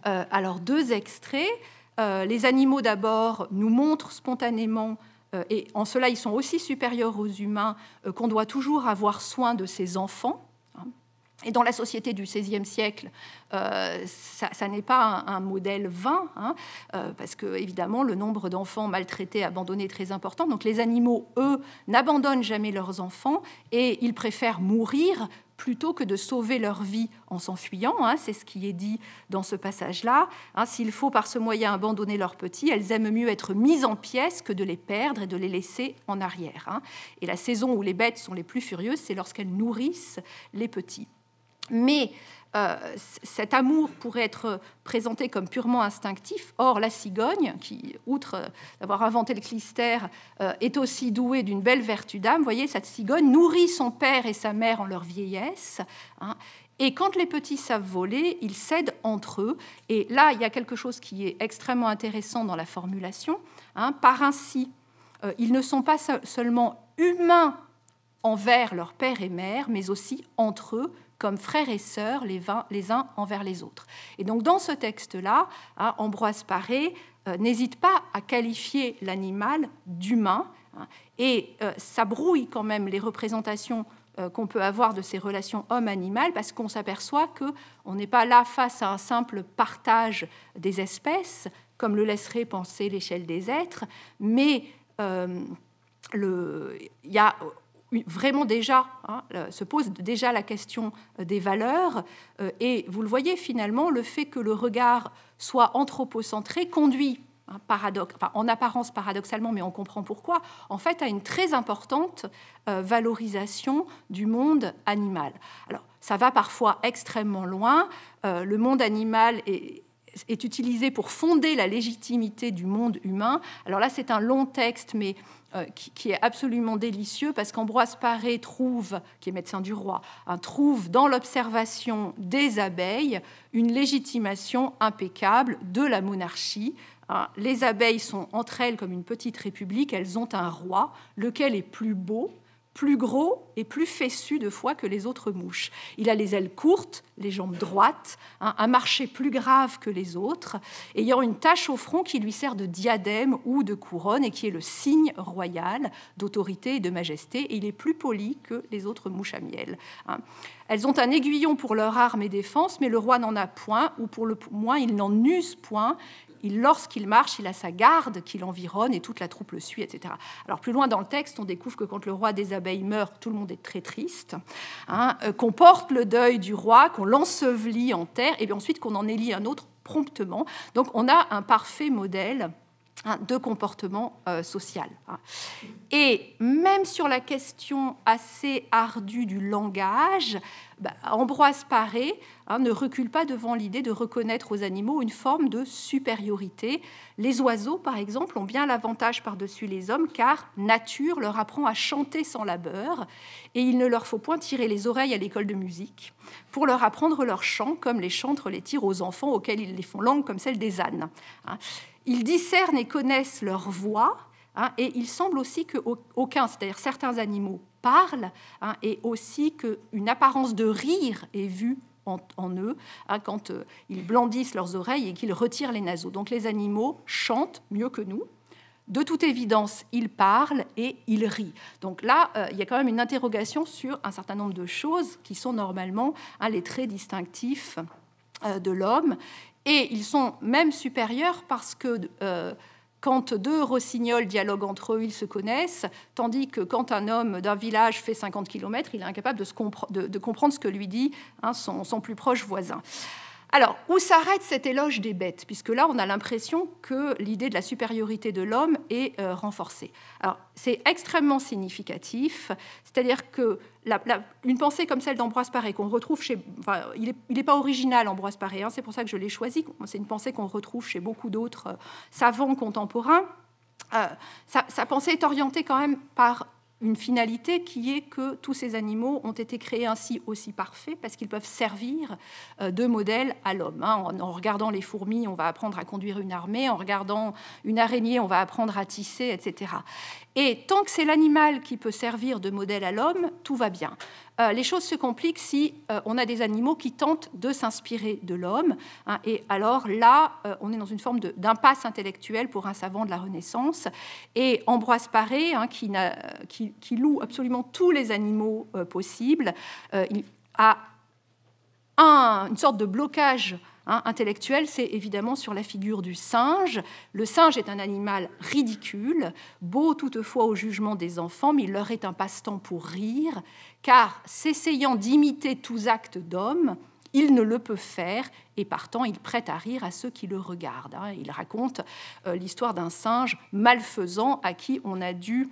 Euh, alors deux extraits. Euh, les animaux d'abord nous montrent spontanément, euh, et en cela ils sont aussi supérieurs aux humains, euh, qu'on doit toujours avoir soin de ses enfants. Hein. Et dans la société du XVIe siècle, ça, n'est pas un, modèle vain, hein, parce que évidemment le nombre d'enfants maltraités, abandonnés est très important. Donc les animaux, eux, n'abandonnent jamais leurs enfants et ils préfèrent mourir plutôt que de sauver leur vie en s'enfuyant. Hein, c'est ce qui est dit dans ce passage-là. Hein, s'il faut par ce moyen abandonner leurs petits, elles aiment mieux être mises en pièces que de les perdre et de les laisser en arrière. Hein. Et la saison où les bêtes sont les plus furieuses, c'est lorsqu'elles nourrissent les petits. Mais euh, cet amour pourrait être présenté comme purement instinctif. Or, la cigogne, qui, outre euh, d'avoir inventé le clistère, euh, est aussi douée d'une belle vertu d'âme, voyez, cette cigogne nourrit son père et sa mère en leur vieillesse. Hein. et quand les petits savent voler, ils cèdent entre eux. Et là, il y a quelque chose qui est extrêmement intéressant dans la formulation. Hein. par ainsi, ils ne sont pas seulement humains envers leur père et mère, mais aussi entre eux comme frères et sœurs les, les uns envers les autres. Et donc dans ce texte-là, hein, Ambroise Paré euh, n'hésite pas à qualifier l'animal d'humain, hein, et euh, ça brouille quand même les représentations euh, qu'on peut avoir de ces relations homme-animal parce qu'on s'aperçoit que on n'est pas là face à un simple partage des espèces comme le laisserait penser l'échelle des êtres, mais le, il y a vraiment déjà, hein, se pose déjà la question euh, des valeurs. Euh, et vous le voyez finalement, le fait que le regard soit anthropocentré conduit hein, paradoxe, en apparence paradoxalement, mais on comprend pourquoi, en fait, à une très importante euh, valorisation du monde animal. Alors, ça va parfois extrêmement loin. le monde animal est, est utilisé pour fonder la légitimité du monde humain. Alors là, c'est un long texte, mais euh, qui, est absolument délicieux parce qu'Ambroise Paré trouve, qui est médecin du roi, hein, trouve dans l'observation des abeilles une légitimation impeccable de la monarchie. Hein. Les abeilles sont entre elles comme une petite république, elles ont un roi, lequel est plus beau plus gros et plus fessu de foie que les autres mouches. Il a les ailes courtes, les jambes droites, hein, un marché plus grave que les autres, ayant une tache au front qui lui sert de diadème ou de couronne et qui est le signe royal d'autorité et de majesté. il est plus poli que les autres mouches à miel. Hein. Elles ont un aiguillon pour leur arme et défense, mais le roi n'en a point, ou pour le moins il n'en use point, lorsqu'il marche, il a sa garde qui l'environne et toute la troupe le suit, etc. Alors plus loin dans le texte, on découvre que quand le roi des abeilles meurt, tout le monde est très triste, hein, euh, qu'on porte le deuil du roi, qu'on l'ensevelit en terre, et bien ensuite qu'on en élit un autre promptement. Donc on a un parfait modèle Hein, de comportement euh, social. Hein. Et même sur la question assez ardue du langage, bah, Ambroise Paré hein, ne recule pas devant l'idée de reconnaître aux animaux une forme de supériorité. Les oiseaux, par exemple, ont bien l'avantage par-dessus les hommes car nature leur apprend à chanter sans labeur et il ne leur faut point tirer les oreilles à l'école de musique pour leur apprendre leur chant comme les chantres les tirent aux enfants auxquels ils les font langue comme celle des ânes. Ils discernent et connaissent leur voix, hein, et il semble aussi qu'aucun, c'est-à-dire certains animaux, parlent, hein, et aussi qu'une apparence de rire est vue en, eux hein, quand euh, ils blandissent leurs oreilles et qu'ils retirent les naseaux. Donc les animaux chantent mieux que nous. De toute évidence, ils parlent et ils rient. Donc là, euh, il y a quand même une interrogation sur un certain nombre de choses qui sont normalement les traits distinctifs euh, de l'homme et ils sont même supérieurs parce que euh, quand deux rossignols dialoguent entre eux, ils se connaissent, tandis que quand un homme d'un village fait 50 km, il est incapable de, se de, comprendre ce que lui dit hein, son, plus proche voisin. Alors, où s'arrête cet éloge des bêtes Puisque là, on a l'impression que l'idée de la supériorité de l'homme est euh, renforcée. Alors, c'est extrêmement significatif, c'est-à-dire que une pensée comme celle d'Ambroise Paré, qu'on retrouve chez. il n'est pas original, Ambroise Paré, hein, c'est pour ça que je l'ai choisi. C'est une pensée qu'on retrouve chez beaucoup d'autres euh, savants contemporains. Euh, sa, pensée est orientée quand même par une finalité qui est que tous ces animaux ont été créés ainsi aussi parfaits parce qu'ils peuvent servir euh, de modèle à l'homme. Hein. En regardant les fourmis, on va apprendre à conduire une armée, en regardant une araignée, on va apprendre à tisser, etc. Et tant que c'est l'animal qui peut servir de modèle à l'homme, tout va bien. Euh, les choses se compliquent si euh, on a des animaux qui tentent de s'inspirer de l'homme. Hein, et alors là, euh, on est dans une forme d'impasse intellectuelle pour un savant de la Renaissance. Et Ambroise Paré, hein, qui, loue absolument tous les animaux possibles, a une sorte de blocage hein, intellectuel, c'est évidemment sur la figure du singe. Le singe est un animal ridicule, beau toutefois au jugement des enfants, mais il leur est un passe-temps pour rire car s'essayant d'imiter tous actes d'homme, il ne le peut faire, et partant, il prête à rire à ceux qui le regardent. Hein. Il raconte euh, l'histoire d'un singe malfaisant à qui on a dû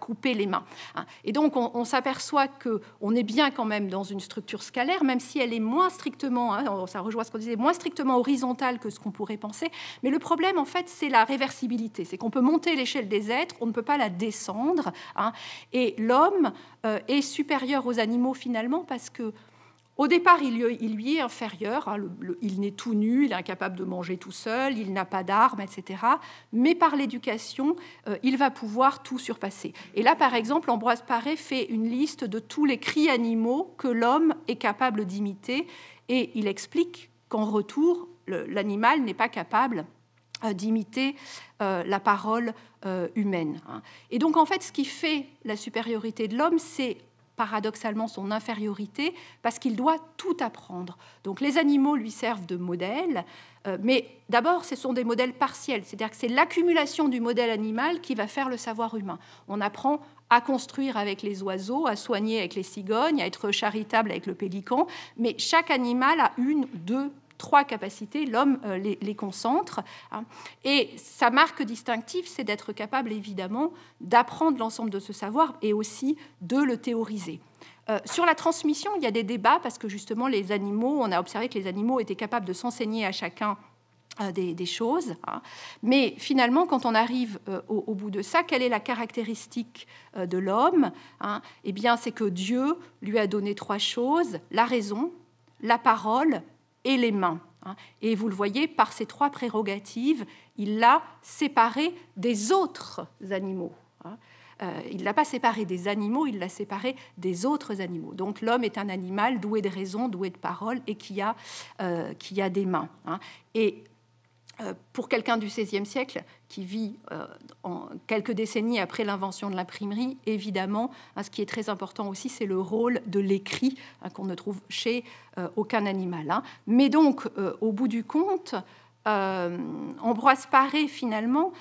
couper les mains. Hein. Et donc on, s'aperçoit que on est bien quand même dans une structure scalaire, même si elle est moins strictement, hein, ça rejoint ce qu'on disait, moins strictement horizontale que ce qu'on pourrait penser. Mais le problème en fait, c'est la réversibilité, c'est qu'on peut monter l'échelle des êtres, on ne peut pas la descendre. Hein. et l'homme euh, est supérieur aux animaux finalement parce que au départ, il lui, est inférieur, hein, il n'est tout nu, il est incapable de manger tout seul, il n'a pas d'armes, etc. Mais par l'éducation, euh, il va pouvoir tout surpasser. Et là, par exemple, Ambroise Paré fait une liste de tous les cris animaux que l'homme est capable d'imiter, et il explique qu'en retour, l'animal n'est pas capable euh, d'imiter euh, la parole humaine. Hein. Et donc en fait, ce qui fait la supériorité de l'homme, c'est paradoxalement son infériorité parce qu'il doit tout apprendre. Donc les animaux lui servent de modèle, euh, mais d'abord ce sont des modèles partiels, c'est-à-dire que c'est l'accumulation du modèle animal qui va faire le savoir humain. On apprend à construire avec les oiseaux, à soigner avec les cigognes, à être charitable avec le pélican, mais chaque animal a une, deux trois capacités, l'homme euh, les, concentre. Hein. et sa marque distinctive, c'est d'être capable évidemment d'apprendre l'ensemble de ce savoir et aussi de le théoriser. Euh, sur la transmission, il y a des débats parce que justement les animaux, on a observé que les animaux étaient capables de s'enseigner à chacun euh, des, choses. Hein. Mais finalement, quand on arrive au, bout de ça, quelle est la caractéristique de l'homme hein? Eh bien, c'est que Dieu lui a donné trois choses, la raison, la parole et les mains. Hein. Et vous le voyez, par ces trois prérogatives, il l'a séparé des autres animaux. Hein. Euh, il ne l'a pas séparé des animaux, il l'a séparé des autres animaux. Donc l'homme est un animal doué de raison, doué de parole et qui a, euh, qui a des mains. Hein. Et euh, pour quelqu'un du XVIe siècle qui vit euh, quelques décennies après l'invention de l'imprimerie, évidemment, hein, ce qui est très important aussi, c'est le rôle de l'écrit hein, qu'on ne trouve chez euh, aucun animal. Hein. Mais donc, au bout du compte, Ambroise Paré, finalement,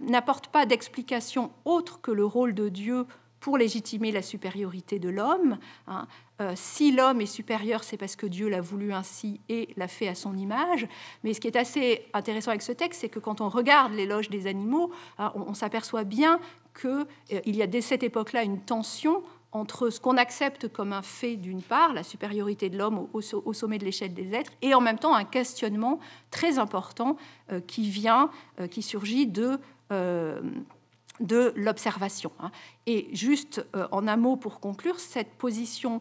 n'apporte pas d'explication autre que le rôle de Dieu pour légitimer la supériorité de l'homme. Hein. Euh, si l'homme est supérieur, c'est parce que Dieu l'a voulu ainsi et l'a fait à son image. Mais ce qui est assez intéressant avec ce texte, c'est que quand on regarde l'éloge des animaux, hein, on, s'aperçoit bien qu'il euh, il y a dès cette époque-là une tension entre ce qu'on accepte comme un fait d'une part, la supériorité de l'homme au, sommet de l'échelle des êtres, et en même temps un questionnement très important euh, qui vient, qui surgit de de l'observation. Hein. Et juste euh, en un mot pour conclure, cette position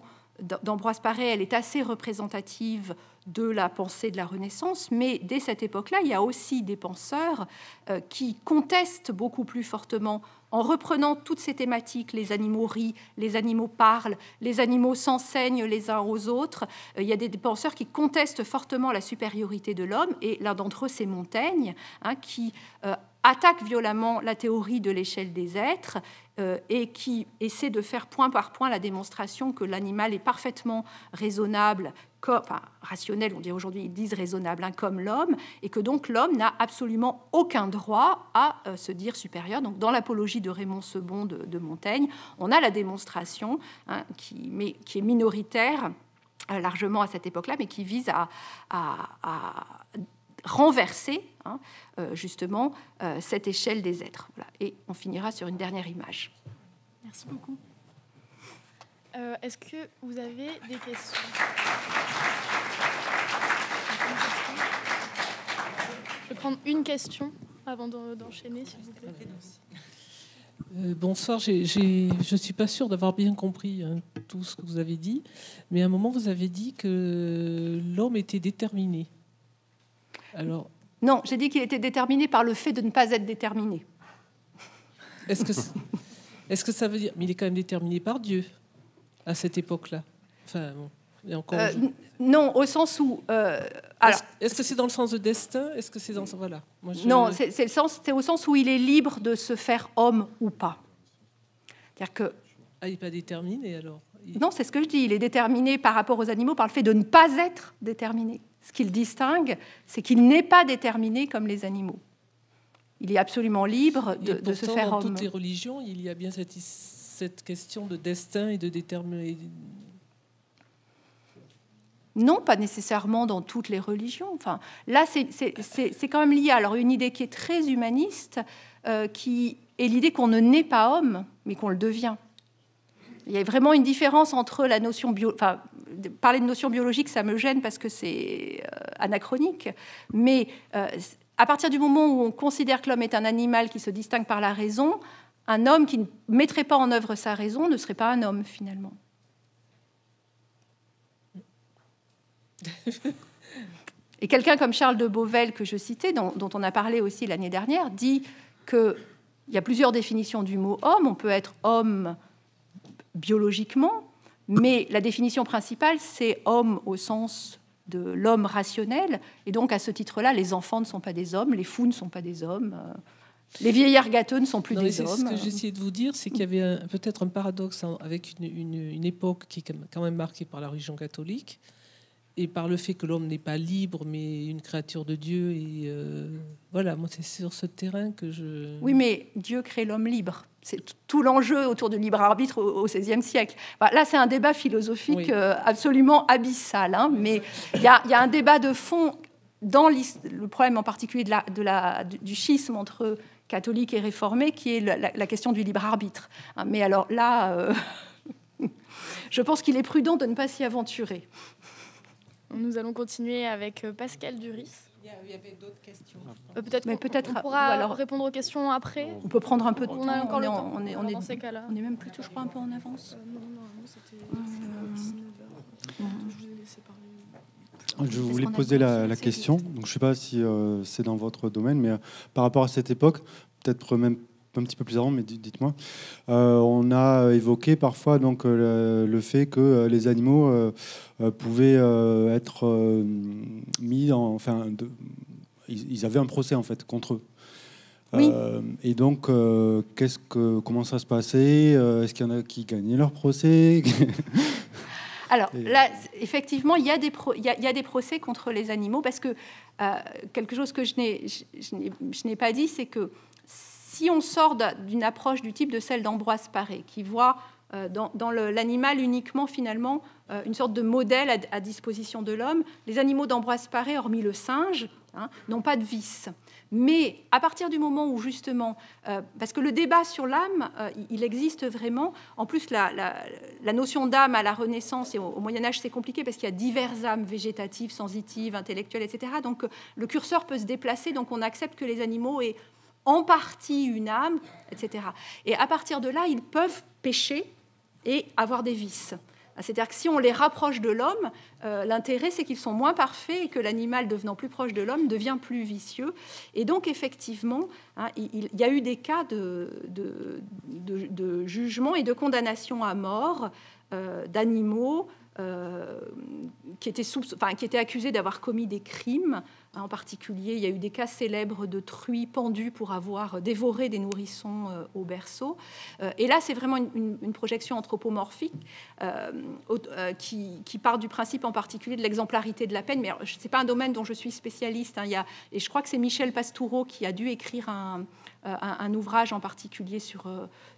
d'Ambroise Paré, elle est assez représentative de la pensée de la Renaissance, mais dès cette époque-là, il y a aussi des penseurs euh, qui contestent beaucoup plus fortement, en reprenant toutes ces thématiques, les animaux rient, les animaux parlent, les animaux s'enseignent les uns aux autres. Euh, il y a des penseurs qui contestent fortement la supériorité de l'homme, et l'un d'entre eux, c'est Montaigne, hein, qui attaque violemment la théorie de l'échelle des êtres euh, et qui essaie de faire point par point la démonstration que l'animal est parfaitement raisonnable, comme, enfin, rationnel, on dit aujourd'hui, ils disent raisonnable, hein, comme l'homme, et que donc l'homme n'a absolument aucun droit à euh, se dire supérieur. Donc dans l'apologie de Raymond Sebon de, Montaigne, on a la démonstration hein, qui, est minoritaire euh, largement à cette époque-là, mais qui vise à, à, à renverser hein, euh, justement euh, cette échelle des êtres. Et on finira sur une dernière image. Merci beaucoup. Euh, est-ce que vous avez des questions Je vais prendre une question avant d'enchaîner, s'il vous plaît. bonsoir, je ne suis pas sûre d'avoir bien compris hein, tout ce que vous avez dit, mais à un moment vous avez dit que l'homme était déterminé. Non, j'ai dit qu'il était déterminé par le fait de ne pas être déterminé. Est-ce que, ça veut dire... Mais il est quand même déterminé par Dieu à cette époque-là. Enfin, encore euh, non, au sens où. Euh, est-ce, que c'est dans le sens de destin Est-ce que c'est dans voilà Non, c'est, au sens où il est libre de se faire homme ou pas. C'est-à-dire que. Ah, il n'est pas déterminé alors. Non, c'est ce que je dis. Il est déterminé par rapport aux animaux par le fait de ne pas être déterminé ce qu'il distingue, c'est qu'il n'est pas déterminé comme les animaux. Il est absolument libre de, se faire dans Dans toutes les religions, il y a bien cette, question de destin et de déterminer. Non, pas nécessairement dans toutes les religions. Enfin, là, c'est quand même lié. Alors, une idée qui est très humaniste, euh, qui est l'idée qu'on ne naît pas homme, mais qu'on le devient. Il y a vraiment une différence entre la notion bio, parler de notions biologiques, ça me gêne parce que c'est euh, anachronique, mais euh, à partir du moment où on considère que l'homme est un animal qui se distingue par la raison, un homme qui ne mettrait pas en œuvre sa raison ne serait pas un homme finalement. Et quelqu'un comme Charles de Beauvel, que je citais, dont, dont on a parlé aussi l'année dernière, dit qu'il y a plusieurs définitions du mot homme. On peut être homme biologiquement, mais la définition principale, c'est homme au sens de l'homme rationnel. Et donc, à ce titre-là, les enfants ne sont pas des hommes, les fous ne sont pas des hommes. Euh, les vieillards gâteux ne sont plus des hommes. Ce que j'essayais de vous dire, c'est qu'il y avait peut-être un paradoxe hein, avec une, époque qui est quand même marquée par la religion catholique, et par le fait que l'homme n'est pas libre, mais une créature de Dieu. Et euh, voilà, moi, c'est sur ce terrain que je. Oui, mais Dieu crée l'homme libre. C'est tout l'enjeu autour du libre arbitre au XVIe siècle. là, c'est un débat philosophique euh, absolument abyssal, hein, mais il y, a un débat de fond dans le problème en particulier de la, de la, du schisme entre catholiques et réformés, qui est la, question du libre arbitre. Hein. mais alors là, euh, je pense qu'il est prudent de ne pas s'y aventurer. Nous allons continuer avec euh, Pascal Duris. Il y avait d'autres questions. Euh, peut-être mais peut on pourra alors, répondre aux questions après. On peut prendre un peu de on temps. A encore on, le temps. On, est, dans ces cas-là. on est même plutôt, je crois, un peu en avance. Euh, non, non, c'était, Je voulais poser la, question. Donc, je ne sais pas si c'est dans votre domaine, mais par rapport à cette époque, peut-être même un petit peu plus avant, mais dites-moi. Euh, on a évoqué parfois donc euh, le, fait que euh, les animaux pouvaient être mis en, enfin, de, ils, avaient un procès en fait contre eux. et donc, qu'est-ce que, comment ça se passait Est-ce qu'il y en a qui gagnaient leur procès Alors là, effectivement, il y, a des procès contre les animaux parce que quelque chose que je n'ai pas dit, c'est que si on sort d'une approche du type de celle d'Ambroise Paré, qui voit euh, dans, l'animal uniquement finalement euh, une sorte de modèle à, disposition de l'homme, les animaux d'Ambroise Paré, hormis le singe, hein, n'ont pas de vice. Mais à partir du moment où justement, euh, parce que le débat sur l'âme, il existe vraiment. En plus, la, notion d'âme à la Renaissance et au, au Moyen Âge, c'est compliqué parce qu'il y a diverses âmes végétatives, sensitives, intellectuelles, etc. Donc le curseur peut se déplacer, donc on accepte que les animaux aient en partie une âme, etc. Et à partir de là, ils peuvent pécher et avoir des vices. C'est-à-dire que si on les rapproche de l'homme, euh, l'intérêt c'est qu'ils sont moins parfaits et que l'animal devenant plus proche de l'homme devient plus vicieux. Et donc effectivement, hein, il, y a eu des cas de, jugement et de condamnation à mort euh, d'animaux euh, qui, qui étaient accusés d'avoir commis des crimes en particulier, il y a eu des cas célèbres de truies pendues pour avoir dévoré des nourrissons euh, au berceau. Euh, et là, c'est vraiment une, projection anthropomorphique euh, qui, part du principe en particulier de l'exemplarité de la peine. Mais ce n'est pas un domaine dont je suis spécialiste. Hein. il et je crois que c'est Michel Pastoureau qui a dû écrire un, un ouvrage en particulier sur,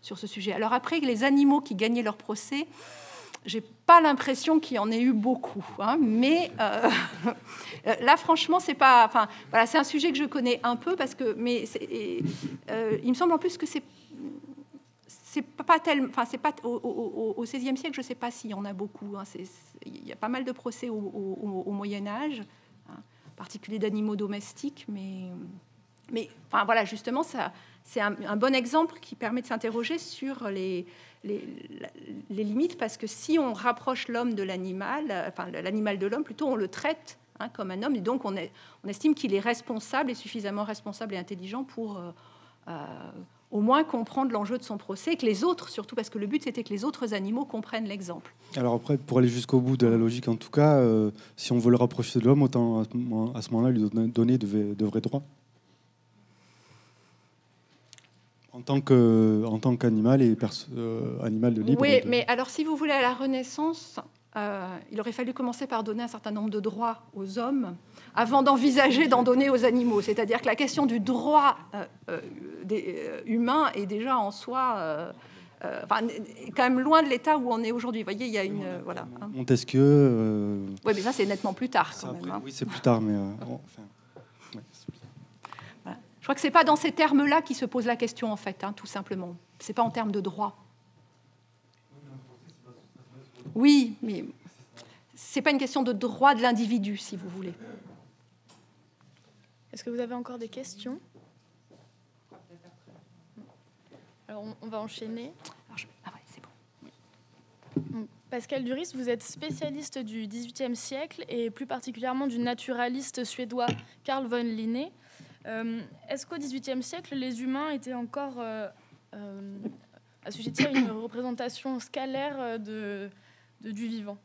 sur ce sujet. Alors après, les animaux qui gagnaient leur procès, j'ai pas l'impression qu'il y en ait eu beaucoup, hein, mais euh, là, franchement, c'est pas. Enfin, voilà, c'est un sujet que je connais un peu parce que, mais c'est euh, il me semble en plus que c'est c'est pas tellement. Enfin, c'est pas au, XVIe siècle, je sais pas s'il y en a beaucoup. Hein, il y a pas mal de procès au, Moyen Âge, hein, en particulier d'animaux domestiques, mais mais enfin, voilà, justement, ça, c'est un, bon exemple qui permet de s'interroger sur les, les, les, limites, parce que si on rapproche l'homme de l'animal, euh, enfin l'animal de l'homme, plutôt on le traite hein, comme un homme, et donc on, est, on estime qu'il est responsable et suffisamment responsable et intelligent pour euh, euh, au moins comprendre l'enjeu de son procès, et que les autres, surtout parce que le but c'était que les autres animaux comprennent l'exemple. Alors après, pour aller jusqu'au bout de la logique, en tout cas, si on veut le rapprocher de l'homme, autant à ce moment-là lui donner de vrais droits. En tant que, en tant qu'animal et euh, animal de libre. Oui, euh. mais alors si vous voulez à la Renaissance, euh, il aurait fallu commencer par donner un certain nombre de droits aux hommes avant d'envisager d'en donner aux animaux. C'est-à-dire que la question du droit des, humain est déjà en soi. enfin, quand même loin de l'état où on est aujourd'hui. Vous voyez, il y a une. voilà, hein. Montesquieu. Oui, mais ça, c'est nettement plus tard. Hein. Oui, c'est plus tard, mais. Je crois que ce n'est pas dans ces termes-là qu'il se pose la question, en fait, hein, tout simplement. Ce n'est pas en termes de droit. Oui, mais ce n'est pas une question de droit de l'individu, si vous voulez. Est-ce que vous avez encore des questions Alors, on, va enchaîner. Ah Pascal Duris, vous êtes spécialiste du XVIIIe siècle et plus particulièrement du naturaliste suédois Carl von Linné. Euh, est-ce qu'au XVIIIe siècle, les humains étaient encore euh, euh, assujettis à une représentation scalaire de, du vivant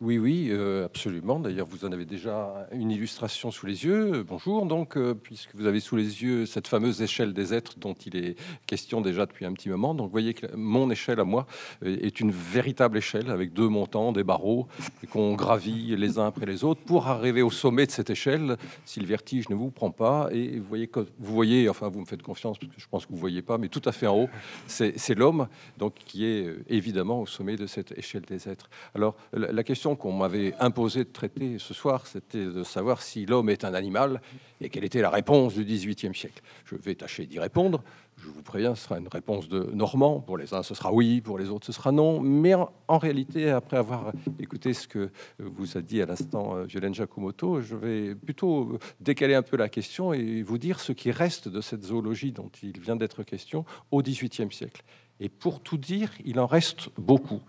oui, oui, euh, absolument. D'ailleurs, vous en avez déjà une illustration sous les yeux. Bonjour. Donc, euh, puisque vous avez sous les yeux cette fameuse échelle des êtres dont il est question déjà depuis un petit moment, donc vous voyez que mon échelle à moi euh, est une véritable échelle avec deux montants, des barreaux qu'on gravit les uns après les autres pour arriver au sommet de cette échelle. Si le vertige ne vous prend pas, et vous voyez, vous voyez, enfin, vous me faites confiance parce que je pense que vous ne voyez pas, mais tout à fait en haut, c'est l'homme, donc qui est évidemment au sommet de cette échelle des êtres. Alors, la question qu'on m'avait imposé de traiter ce soir, c'était de savoir si l'homme est un animal et quelle était la réponse du XVIIIe siècle. Je vais tâcher d'y répondre. Je vous préviens, ce sera une réponse de Normand. Pour les uns, ce sera oui, pour les autres, ce sera non. Mais en, réalité, après avoir écouté ce que vous a dit à l'instant euh, Violaine Giacomoto, je vais plutôt décaler un peu la question et vous dire ce qui reste de cette zoologie dont il vient d'être question au XVIIIe siècle. Et pour tout dire, il en reste beaucoup.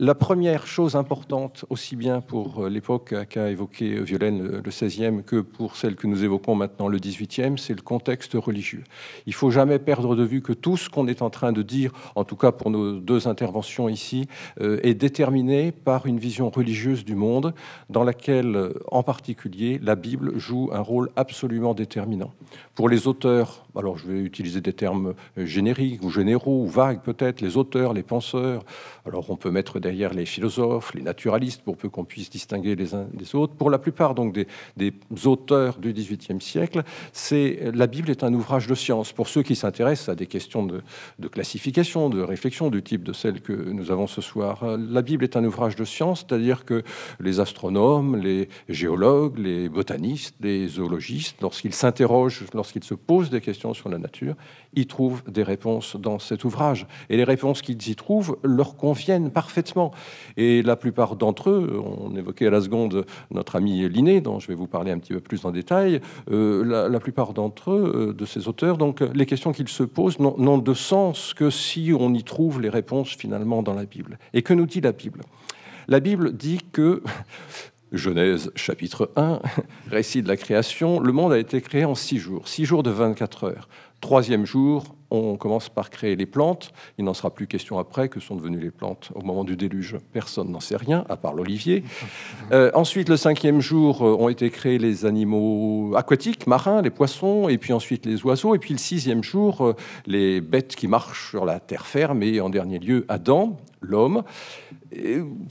La première chose importante, aussi bien pour euh, l'époque euh, qu'a évoqué euh, Violaine le XVIe que pour celle que nous évoquons maintenant le XVIIIe, c'est le contexte religieux. Il ne faut jamais perdre de vue que tout ce qu'on est en train de dire, en tout cas pour nos deux interventions ici, est déterminé par une vision religieuse du monde dans laquelle, en particulier, la Bible joue un rôle absolument déterminant. Pour les auteurs, alors je vais utiliser des termes génériques ou généraux ou vagues peut-être, les auteurs, les penseurs, alors on peut mettre des derrière les philosophes, les naturalistes, pour peu qu'on puisse distinguer les uns des autres. Pour la plupart donc des, auteurs du XVIIIe siècle, c'est la Bible est un ouvrage de science. Pour ceux qui s'intéressent à des questions de, de classification, de réflexion du type de celle que nous avons ce soir, la Bible est un ouvrage de science, c'est-à-dire que les astronomes, les géologues, les botanistes, les zoologistes, lorsqu'ils s'interrogent, lorsqu'ils se posent des questions sur la nature, ils trouvent des réponses dans cet ouvrage. Et les réponses qu'ils y trouvent leur conviennent parfaitement et la plupart d'entre eux, on évoquait à la seconde notre ami Linné, dont je vais vous parler un petit peu plus en détail, euh, la, plupart d'entre eux, euh, de ces auteurs, donc les questions qu'ils se posent n'ont de sens que si on y trouve les réponses finalement dans la Bible. Et que nous dit la Bible La Bible dit que... Genèse chapitre 1, récit de la création, le monde a été créé en six jours, six jours de 24 heures. Troisième jour, on commence par créer les plantes. Il n'en sera plus question après que sont devenues les plantes au moment du déluge. Personne n'en sait rien, à part l'olivier. Euh, ensuite, le cinquième jour, euh, ont été créés les animaux aquatiques, marins, les poissons, et puis ensuite les oiseaux. Et puis le sixième jour, euh, les bêtes qui marchent sur la terre ferme, et en dernier lieu, Adam, l'homme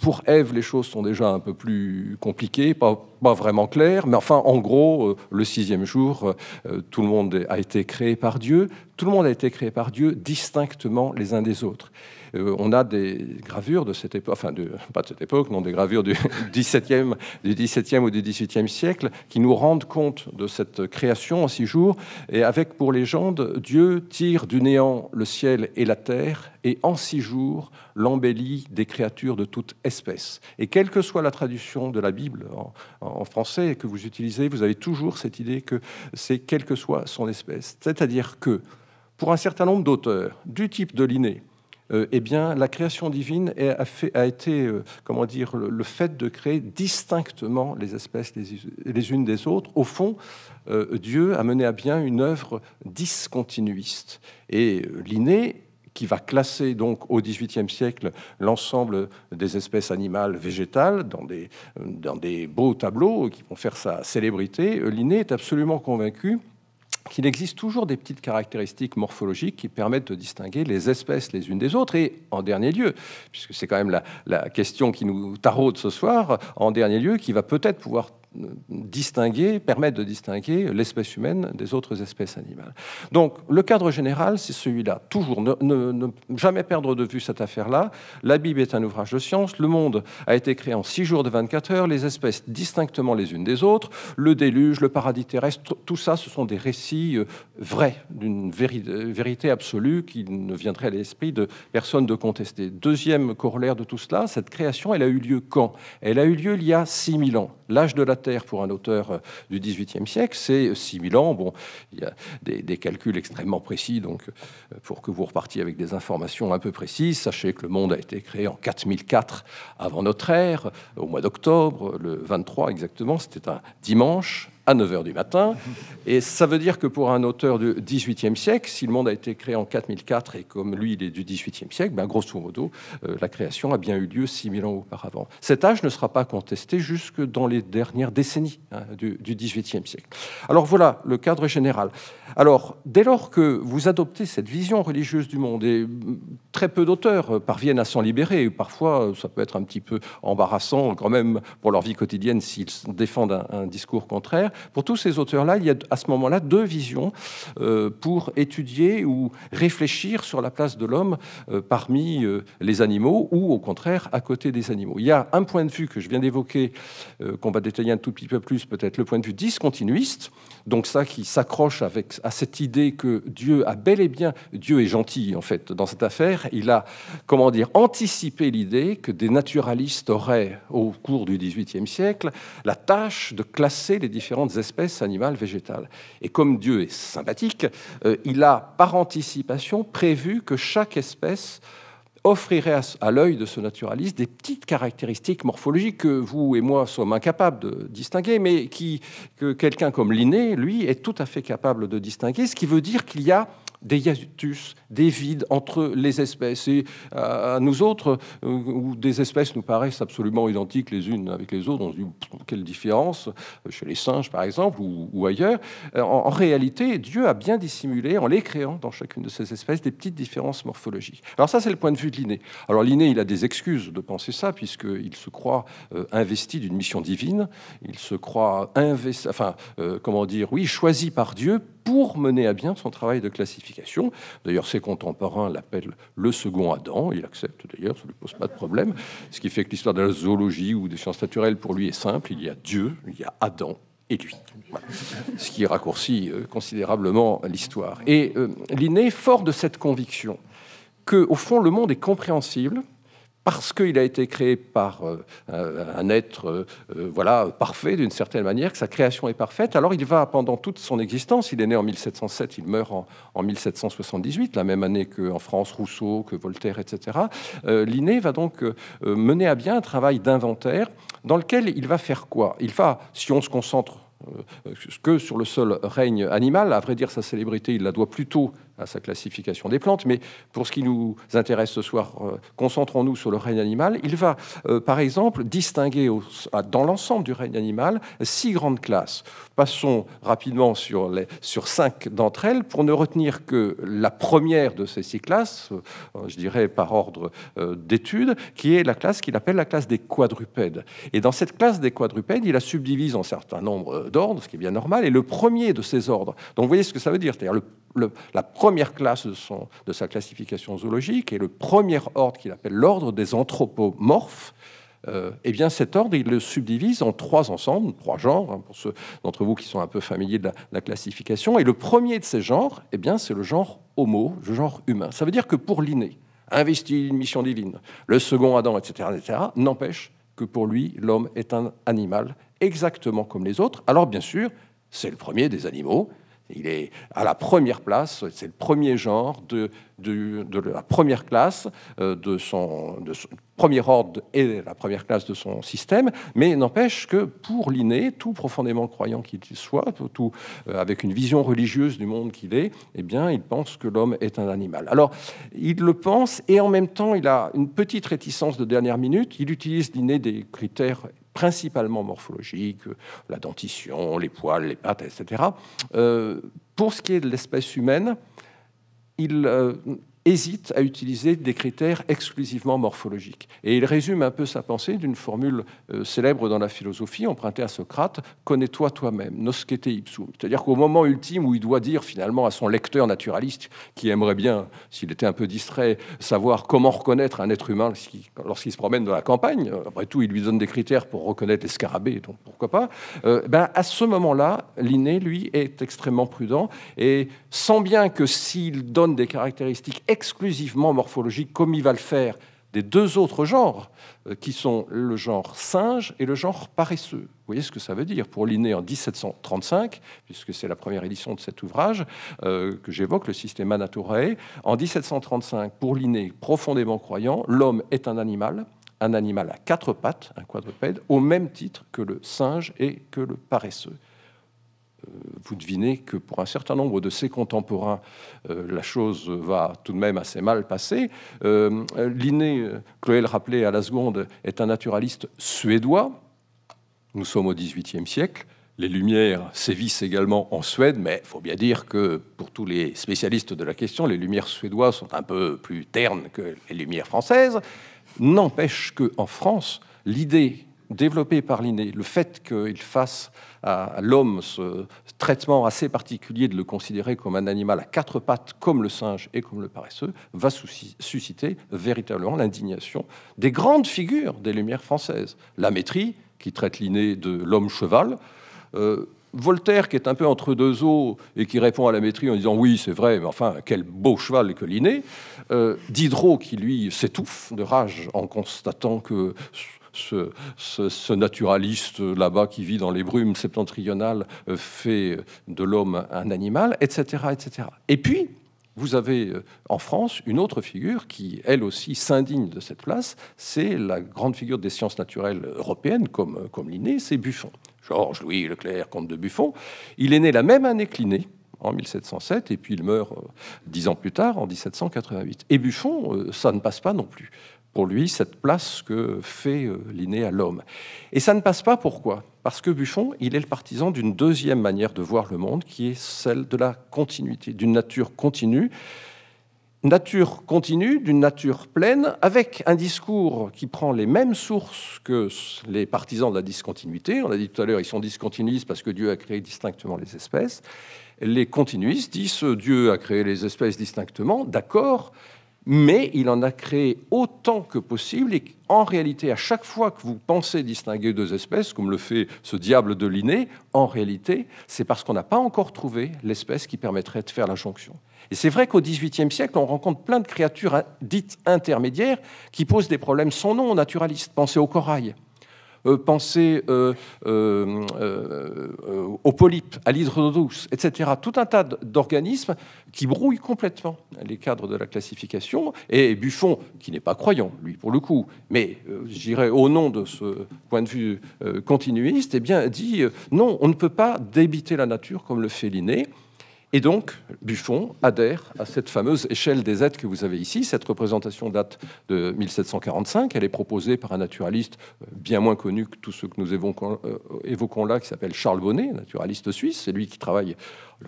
pour Ève, les choses sont déjà un peu plus compliquées, pas, pas vraiment claires, mais enfin, en gros, euh, le sixième jour, euh, euh, tout le monde a été créé par Dieu, tout le monde a été créé par Dieu distinctement les uns des autres. Euh, on a des gravures de cette époque, enfin, pas de cette époque, non, des gravures du XVIIe du ou du XVIIIe siècle qui nous rendent compte de cette création en six jours. Et avec pour légende, Dieu tire du néant le ciel et la terre, et en six jours l'embellit des créatures de toute espèce. Et quelle que soit la traduction de la Bible en, en français que vous utilisez, vous avez toujours cette idée que c'est quelle que soit son espèce. C'est-à-dire que pour un certain nombre d'auteurs du type de Linné, euh, eh bien, la création divine a, été, euh, comment dire, le, fait de créer distinctement les espèces les, unes des autres. Au fond, euh, Dieu a mené à bien une œuvre discontinuiste. Et l'inné qui va classer donc au XVIIIe siècle l'ensemble des espèces animales végétales dans des, dans des beaux tableaux qui vont faire sa célébrité, Linné est absolument convaincu qu'il existe toujours des petites caractéristiques morphologiques qui permettent de distinguer les espèces les unes des autres. Et en dernier lieu, puisque c'est quand même la, la, question qui nous taraude ce soir, en dernier lieu, qui va peut-être pouvoir distinguer, permettent de distinguer l'espèce humaine des autres espèces animales. Donc le cadre général, c'est celui-là. Toujours ne, jamais perdre de vue cette affaire-là. La Bible est un ouvrage de science. Le monde a été créé en six jours de 24 heures. Les espèces distinctement les unes des autres. Le déluge, le paradis terrestre, tout ça, ce sont des récits euh, vrais, d'une vérité absolue qui ne viendrait à l'esprit de personne de contester. Deuxième corollaire de tout cela, cette création, elle a eu lieu quand Elle a eu lieu il y a 6000 ans, l'âge de la Terre pour un auteur euh, du XVIIIe siècle, c'est 6000 euh, ans. Bon, il y a des, des, calculs extrêmement précis, donc euh, pour que vous repartiez avec des informations un peu précises, sachez que le monde a été créé en 4004 avant notre ère, au mois d'octobre, le 23 exactement, c'était un dimanche, à 9h du matin. Et ça veut dire que pour un auteur du XVIIIe siècle, si le monde a été créé en 4004 et comme lui, il est du XVIIIe siècle, ben, grosso modo, euh, la création a bien eu lieu 6000 ans auparavant. Cet âge ne sera pas contesté jusque dans les dernières décennies hein, du, XVIIIe siècle. Alors voilà le cadre général. Alors, dès lors que vous adoptez cette vision religieuse du monde, et mm, très peu d'auteurs euh, parviennent à s'en libérer, parfois euh, ça peut être un petit peu embarrassant quand même pour leur vie quotidienne s'ils défendent un discours contraire, pour tous ces auteurs-là, il y a à ce moment-là deux visions euh, pour étudier ou réfléchir sur la place de l'homme euh, parmi euh, les animaux ou au contraire à côté des animaux. Il y a un point de vue que je viens d'évoquer, qu'on va détailler un tout petit peu plus, peut-être le point de vue discontinuiste, donc ça qui s'accroche avec, à cette idée que Dieu a bel et bien, Dieu est gentil en fait dans cette affaire, il a, comment dire, anticipé l'idée que des naturalistes auraient, au cours du XVIIIe siècle, la tâche de classer les différentes espèces animales, végétales. Et comme Dieu est sympathique, euh, il a par anticipation prévu que chaque espèce offrirait à, l'œil de ce naturaliste des petites caractéristiques morphologiques que vous et moi sommes incapables de distinguer, mais qui, que quelqu'un comme Linné, lui, est tout à fait capable de distinguer, ce qui veut dire qu'il y a des hiatus, des vides entre les espèces. Et euh, à nous autres, euh, où des espèces nous paraissent absolument identiques les unes avec les autres, on se dit quelle différence, euh, chez les singes par exemple, ou, ailleurs, en, réalité, Dieu a bien dissimulé, en les créant dans chacune de ces espèces, des petites différences morphologiques. Alors ça, c'est le point de vue de Linné. Alors Linné, il a des excuses de penser ça, puisqu'il se croit investi d'une mission divine, il se croit investi, enfin, comment dire, oui, choisi par Dieu pour mener à bien son travail de classification. D'ailleurs, ses contemporains l'appellent le second Adam. Il accepte d'ailleurs, ça ne lui pose pas de problème. Ce qui fait que l'histoire de la zoologie ou des sciences naturelles pour lui est simple. Il y a Dieu, il y a Adam et lui. Ce qui raccourcit euh, considérablement l'histoire. Et euh, Linné, fort de cette conviction que, au fond, le monde est compréhensible parce qu'il a été créé par euh, euh, un être euh, voilà, parfait d'une certaine manière, que sa création est parfaite, alors il va pendant toute son existence, il est né en 1707, il meurt en, 1778, la même année qu'en France Rousseau, que Voltaire, etc. Linné va donc mener à bien un travail d'inventaire dans lequel il va faire quoi Il va, si on se concentre que sur le seul règne animal. À vrai dire, sa célébrité, il la doit plutôt à sa classification des plantes. Mais pour ce qui nous intéresse ce soir, euh, concentrons-nous sur le règne animal. Il va, euh, par exemple, distinguer dans l'ensemble du règne animal six grandes classes. Passons rapidement sur, les, sur cinq d'entre elles pour ne retenir que la première de ces six classes, euh, je dirais par ordre d'étude, qui est la classe qu'il appelle la classe des quadrupèdes. Et dans cette classe des quadrupèdes, il la subdivise en certain nombre d'ordres, ce qui est bien normal. Et le premier de ces ordres, donc vous voyez ce que ça veut dire, c'est-à-dire la première première classe de, sa classification zoologique et le premier ordre qu'il appelle l'ordre des anthropomorphes. Euh, eh bien, cet ordre, il le subdivise en trois ensembles, trois genres, hein, pour ceux d'entre vous qui sont un peu familiers de la, classification. Et le premier de ces genres, eh bien, c'est le genre homo, le genre humain. Ça veut dire que pour l'inné, investi une mission divine, le second Adam, etc., etc., n'empêche que pour lui, l'homme est un animal, exactement comme les autres. Alors, bien sûr, c'est le premier des animaux, il est à la première place, c'est le premier genre de, la première classe, euh, de, son, premier ordre et la première classe de son système, mais n'empêche que pour l'inné, tout profondément croyant qu'il soit, tout, euh, avec une vision religieuse du monde qu'il est, eh bien, il pense que l'homme est un animal. Alors, il le pense et en même temps, il a une petite réticence de dernière minute. Il utilise l'inné des critères principalement morphologique, euh, la dentition, les poils, les pattes, etc. Euh, pour ce qui est de l'espèce humaine, il, euh, hésite à utiliser des critères exclusivement morphologiques. Et il résume un peu sa pensée d'une formule euh, célèbre dans la philosophie, empruntée à Socrate, Connais-toi toi-même, nosquete ipsum. C'est-à-dire qu'au moment ultime où il doit dire finalement à son lecteur naturaliste, qui aimerait bien, s'il était un peu distrait, savoir comment reconnaître un être humain lorsqu'il se promène dans la campagne, euh, après tout, il lui donne des critères pour reconnaître les scarabées, donc pourquoi pas, euh, ben, à ce moment-là, l'inné, lui, est extrêmement prudent et sent bien que s'il donne des caractéristiques exclusivement morphologique, comme il va le faire des deux autres genres, euh, qui sont le genre singe et le genre paresseux. Vous voyez ce que ça veut dire Pour Linné en 1735, puisque c'est la première édition de cet ouvrage euh, que j'évoque, le système Naturae, en 1735, pour Linné, profondément croyant, l'homme est un animal, un animal à quatre pattes, un quadrupède, au même titre que le singe et que le paresseux. Euh, vous devinez que pour un certain nombre de ses contemporains, euh, la chose va tout de même assez mal passer. Euh, Linné, euh, Chloé le rappelait à la seconde, est un naturaliste suédois. Nous sommes au XVIIIe siècle. Les Lumières sévissent également en Suède, mais il faut bien dire que pour tous les spécialistes de la question, les Lumières suédoises sont un peu plus ternes que les Lumières françaises. N'empêche qu'en France, l'idée développé par Linné, le fait qu'il fasse à l'homme ce traitement assez particulier de le considérer comme un animal à quatre pattes, comme le singe et comme le paresseux, va susciter véritablement l'indignation des grandes figures des Lumières françaises. La Métrie, qui traite Linné de l'homme-cheval, euh, Voltaire, qui est un peu entre deux eaux et qui répond à la maîtrise en disant oui, c'est vrai, mais enfin, quel beau cheval que Linné. Euh, Diderot, qui lui s'étouffe de rage en constatant que ce, naturaliste là-bas qui vit dans les brumes septentrionales euh, fait euh, de l'homme un animal, etc., etc. Et puis, vous avez euh, en France une autre figure qui, elle aussi, s'indigne de cette place, c'est la grande figure des sciences naturelles européennes, comme, comme Linné, c'est Buffon. Georges Louis Leclerc, comte de Buffon. Il est né la même année que Linné, en 1707, et puis il meurt dix ans plus tard, en 1788. Et Buffon, ça ne passe pas non plus pour lui cette place que fait euh, Linné à l'homme. Et ça ne passe pas pourquoi Parce que Buffon, il est le partisan d'une deuxième manière de voir le monde, qui est celle de la continuité, d'une nature continue. Nature continue, d'une nature pleine, avec un discours qui prend les mêmes sources que les partisans de la discontinuité. On a dit tout à l'heure, ils sont discontinuistes parce que Dieu a créé distinctement les espèces. Les continuistes disent Dieu a créé les espèces distinctement, d'accord, mais il en a créé autant que possible. Et en réalité, à chaque fois que vous pensez distinguer deux espèces, comme le fait ce diable de Linné, en réalité, c'est parce qu'on n'a pas encore trouvé l'espèce qui permettrait de faire la jonction. Et c'est vrai qu'au XVIIIe siècle, on rencontre plein de créatures dites intermédiaires qui posent des problèmes sans nom aux naturalistes. Pensez au corail. Euh, pensez euh, euh, aux polypes, à l'hydrodouce, etc. Tout un tas d'organismes qui brouillent complètement les cadres de la classification. Et Buffon, qui n'est pas croyant, lui, pour le coup, mais j'irai au nom de ce point de vue continuiste, eh bien, dit non, on ne peut pas débiter la nature comme le fait Linné. Et donc, Buffon adhère à cette fameuse échelle des aides que vous avez ici. Cette représentation date de 1745. Elle est proposée par un naturaliste euh, bien moins connu que tous ceux que nous euh, évoquons, là, qui s'appelle Charles Bonnet, naturaliste suisse. C'est lui qui travaille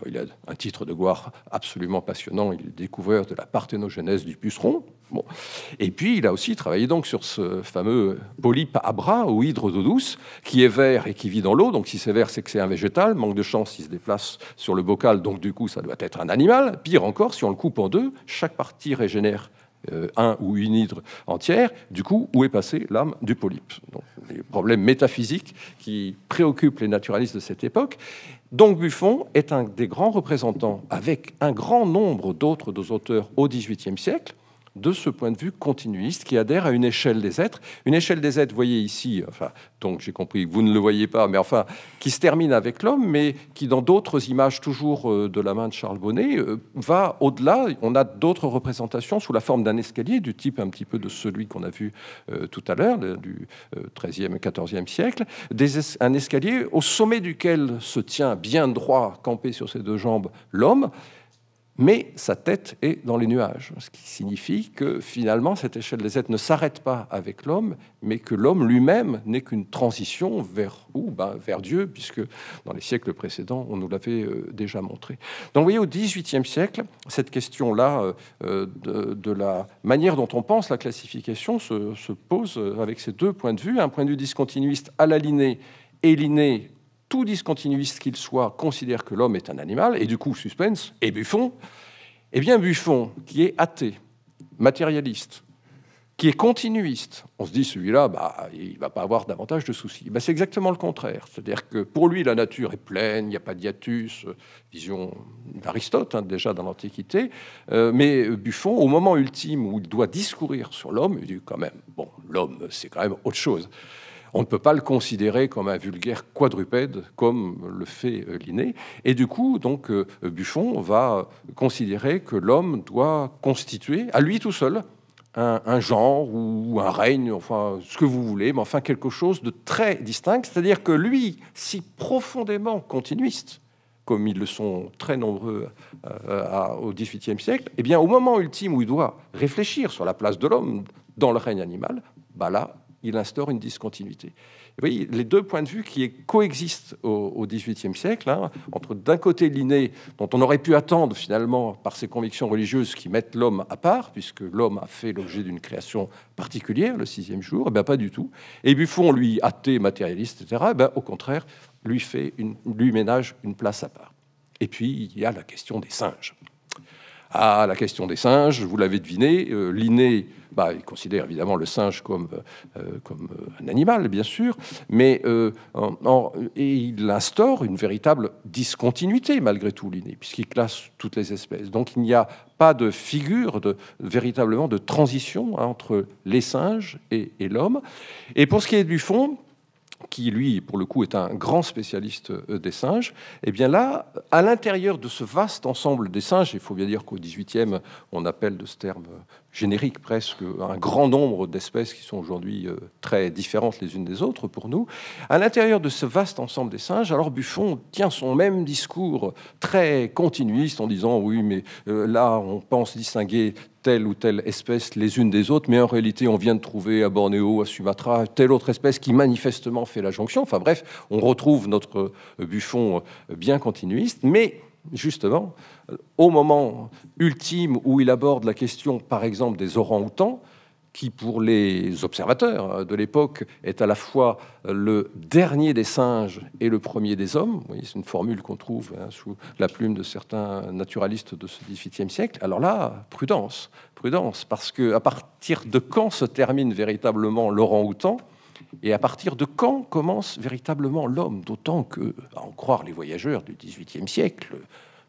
il a un titre de gloire absolument passionnant. Il est découvreur de la parthénogenèse du puceron. Et puis, il a aussi travaillé donc sur ce fameux polype à bras ou hydre d'eau douce, qui est vert et qui vit dans l'eau. Donc, si c'est vert, c'est que c'est un végétal. Manque de chance, il se déplace sur le bocal. Donc, du coup, ça doit être un animal. Pire encore, si on le coupe en deux, chaque partie régénère euh, un ou une hydre entière, du coup, où est passée l'âme du polype Donc, Les problèmes métaphysiques qui préoccupent les naturalistes de cette époque. Donc Buffon est un des grands représentants, avec un grand nombre d'autres auteurs au XVIIIe siècle, de ce point de vue continuiste qui adhère à une échelle des êtres. Une échelle des êtres, vous voyez ici, enfin, donc j'ai compris que vous ne le voyez pas, mais enfin, qui se termine avec l'homme, mais qui, dans d'autres images toujours euh, de la main de Charles Bonnet, euh, va au-delà. On a d'autres représentations sous la forme d'un escalier, du type un petit peu de celui qu'on a vu euh, tout à l'heure, du XIIIe et XIVe siècle. un escalier au sommet duquel se tient bien droit, campé sur ses deux jambes, l'homme mais sa tête est dans les nuages, ce qui signifie que finalement cette échelle des êtres ne s'arrête pas avec l'homme, mais que l'homme lui-même n'est qu'une transition vers où ben, Vers Dieu, puisque dans les siècles précédents, on nous l'avait euh, déjà montré. Donc vous voyez, au XVIIIe siècle, cette question-là euh, euh, de, la manière dont on pense la classification se, pose avec ces deux points de vue, un point de vue discontinuiste à l'aliné et Linné tout discontinuiste qu'il soit, considère que l'homme est un animal, et du coup, suspense, et Buffon, eh bien Buffon, qui est athée, matérialiste, qui est continuiste, on se dit celui-là, bah, il va pas avoir davantage de soucis. Bah, c'est exactement le contraire. C'est-à-dire que pour lui, la nature est pleine, il n'y a pas d'hiatus, euh, vision d'Aristote hein, déjà dans l'Antiquité. Euh, mais euh, Buffon, au moment ultime où il doit discourir sur l'homme, il dit quand même, bon, l'homme, c'est quand même autre chose. On ne peut pas le considérer comme un vulgaire quadrupède, comme le fait euh, Linné. Et du coup, donc, euh, Buffon va considérer que l'homme doit constituer, à lui tout seul, un, genre ou un règne, enfin ce que vous voulez, mais enfin quelque chose de très distinct. C'est-à-dire que lui, si profondément continuiste, comme ils le sont très nombreux euh, au XVIIIe siècle, eh bien au moment ultime où il doit réfléchir sur la place de l'homme dans le règne animal, bah là, il instaure une discontinuité. vous voyez, les deux points de vue qui coexistent au XVIIIe siècle, hein, entre d'un côté l'inné, dont on aurait pu attendre finalement par ses convictions religieuses qui mettent l'homme à part, puisque l'homme a fait l'objet d'une création particulière le sixième jour, et eh bien pas du tout. Et Buffon, lui, athée, matérialiste, etc., eh ben, au contraire, lui, fait lui ménage une place à part. Et puis, il y a la question des singes à la question des singes. Vous l'avez deviné, euh, Linné bah, considère évidemment le singe comme, euh, euh, comme un animal, bien sûr, mais il instaure une véritable discontinuité, malgré tout, Linné, puisqu'il classe toutes les espèces. Donc il n'y a pas de figure de, véritablement de transition entre les singes et l'homme. Et pour ce qui est du fond, qui lui, pour le coup, est un grand spécialiste euh, des singes, eh bien là, à l'intérieur de ce vaste ensemble des singes, il faut bien dire qu'au XVIIIe, on appelle de ce terme euh, générique presque, un grand nombre d'espèces qui sont aujourd'hui euh, très différentes les unes des autres pour nous. À l'intérieur de ce vaste ensemble des singes, alors Buffon tient son même discours très continuiste en disant oui, mais euh, là on pense distinguer telle ou telle espèce les unes des autres, mais en réalité, on vient de trouver à Bornéo, à Sumatra, telle autre espèce qui manifestement fait la jonction. Enfin bref, on retrouve notre euh, Buffon bien continuiste, mais justement, au moment ultime où il aborde la question, par exemple, des orangs-outans, qui pour les observateurs euh, de l'époque est à la fois euh, le dernier des singes et le premier des hommes. C'est une formule qu'on trouve hein, sous la plume de certains naturalistes de ce XVIIIe siècle. Alors là, prudence, prudence, parce qu'à partir de quand se termine véritablement l'orang-outan et à partir de quand commence véritablement l'homme D'autant que, à en croire les voyageurs du XVIIIe siècle,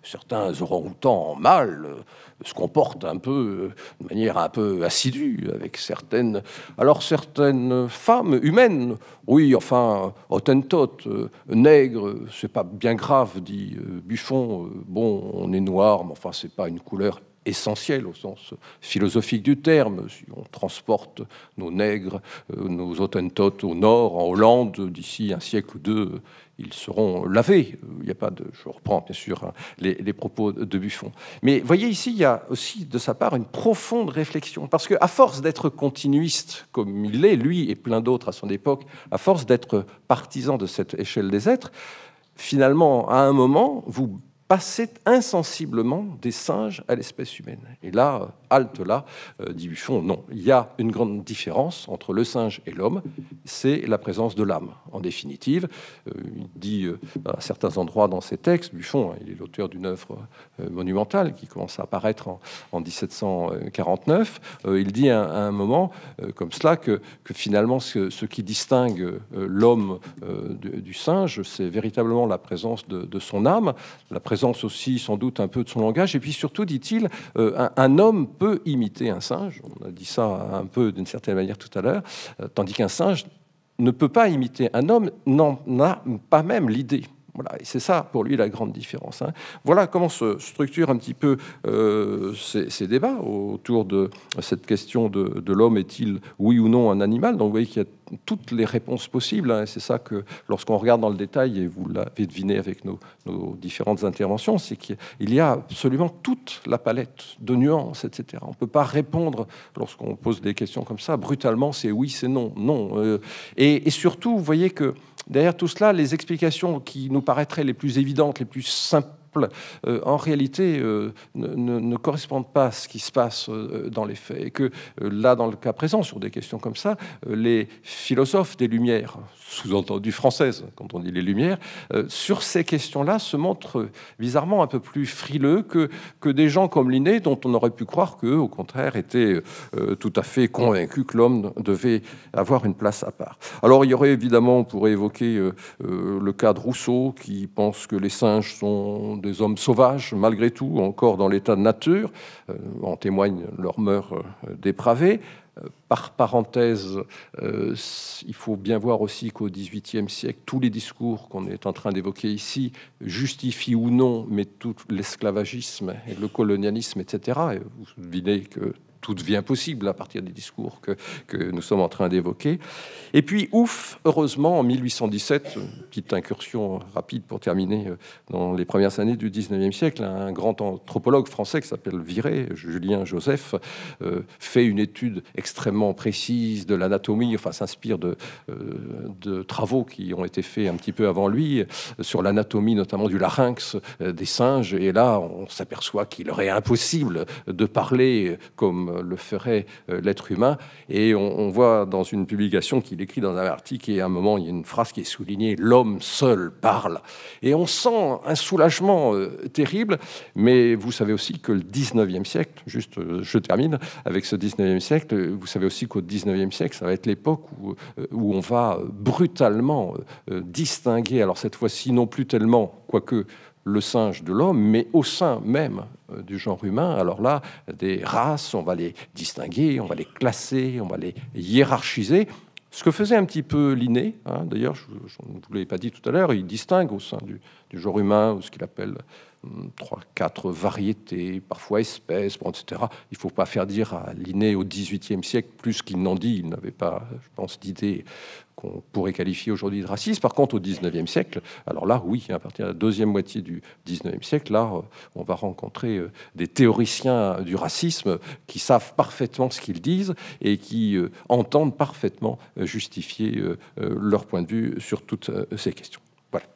certains auront autant en mal euh, se comportent un peu euh, de manière un peu assidue avec certaines alors certaines femmes humaines oui enfin hottentot euh, nègre c'est pas bien grave dit Buffon bon on est noir mais enfin c'est pas une couleur essentiel au sens philosophique du terme. Si on transporte nos nègres, euh, nos Hottentots au nord, en Hollande, d'ici un siècle ou deux, ils seront lavés. Il n'y a pas de, je reprends bien sûr hein, les, propos de Buffon. Mais voyez ici, il y a aussi de sa part une profonde réflexion, parce que à force d'être continuiste comme il l'est, lui et plein d'autres à son époque, à force d'être partisan de cette échelle des êtres, finalement, à un moment, vous passaient insensiblement des singes à l'espèce humaine. Et là, Alte là, euh, dit Buffon, non. Il y a une grande différence entre le singe et l'homme, c'est la présence de l'âme, en définitive. Euh, il dit euh, à certains endroits dans ses textes, Buffon, hein, il est l'auteur d'une œuvre monumentale qui commence à apparaître en, 1749, il dit à, un moment comme cela que, que finalement ce, qui distingue l'homme du singe, c'est véritablement la présence de, son âme, la présence aussi sans doute un peu de son langage, et puis surtout, dit-il, un homme peut imiter un singe, on a dit ça un peu d'une certaine manière tout à l'heure, euh, tandis qu'un singe ne peut pas imiter un homme, n'en a pas même l'idée. Voilà, c'est ça pour lui la grande différence. Hein. Voilà comment se structurent un petit peu euh, ces, débats autour de cette question de, l'homme est-il oui ou non un animal. Donc vous voyez qu'il y a toutes les réponses possibles. Hein, c'est ça que lorsqu'on regarde dans le détail, et vous l'avez deviné avec nos, différentes interventions, c'est qu'il y a absolument toute la palette de nuances, etc. On ne peut pas répondre lorsqu'on pose des questions comme ça brutalement, c'est oui, c'est non, non. Euh, et, surtout, vous voyez que Derrière tout cela, les explications qui nous paraîtraient les plus évidentes, les plus simples, euh, en réalité, euh, ne, correspondent pas à ce qui se passe euh, dans les faits. Et que là, dans le cas présent, sur des questions comme ça, les philosophes des Lumières, sous-entendu françaises, quand on dit les Lumières, sur ces questions-là se montrent bizarrement un peu plus frileux que, que des gens comme Linné, dont on aurait pu croire qu'eux, au contraire, étaient tout à fait convaincus que l'homme devait avoir une place à part. Alors, il y aurait évidemment, on pourrait évoquer le cas de Rousseau, qui pense que les singes sont des hommes sauvages, malgré tout, encore dans l'état de nature. Euh, en témoignent leurs mœurs euh, dépravées. Euh, par parenthèse, il faut bien voir aussi qu'au XVIIIe siècle, tous les discours qu'on est en train d'évoquer ici justifient ou non, mais tout l'esclavagisme et le colonialisme, etc. vous devinez que tout devient possible à partir des discours que, nous sommes en train d'évoquer. Et puis, ouf, heureusement, en 1817, petite incursion rapide pour terminer euh, dans les premières années du 19e siècle, un grand anthropologue français qui s'appelle Viré, Julien Joseph, euh, fait une étude extrêmement précise de l'anatomie, enfin s'inspire de, euh, de travaux qui ont été faits un petit peu avant lui sur l'anatomie notamment du larynx des singes. Et là, on s'aperçoit qu'il aurait impossible de parler comme le ferait euh, l'être humain. Et on, voit dans une publication qu'il écrit dans un article, et à un moment, il y a une phrase qui est soulignée, L'homme seul parle. Et on sent un soulagement euh, terrible, mais vous savez aussi que le 19e siècle, juste euh, je termine avec ce 19e siècle, vous savez aussi qu'au 19e siècle, ça va être l'époque où, où on va brutalement distinguer, alors cette fois-ci non plus tellement, quoique le singe de l'homme, mais au sein même euh, du genre humain, alors là, des races, on va les distinguer, on va les classer, on va les hiérarchiser. Ce que faisait un petit peu Linné, hein, d'ailleurs, je ne vous l'ai pas dit tout à l'heure, il distingue au sein du, du genre humain, ou ce qu'il appelle trois, quatre variétés, parfois espèces, etc. Il ne faut pas faire dire à Linné au XVIIIe siècle plus qu'il n'en dit. Il n'avait pas, je pense, d'idée qu'on pourrait qualifier aujourd'hui de raciste. Par contre, au XIXe siècle, alors là, oui, à partir de la deuxième moitié du XIXe siècle, là, euh, on va rencontrer euh, des théoriciens du racisme qui savent parfaitement ce qu'ils disent et qui euh, entendent parfaitement justifier leur point de vue sur toutes ces questions. Voilà.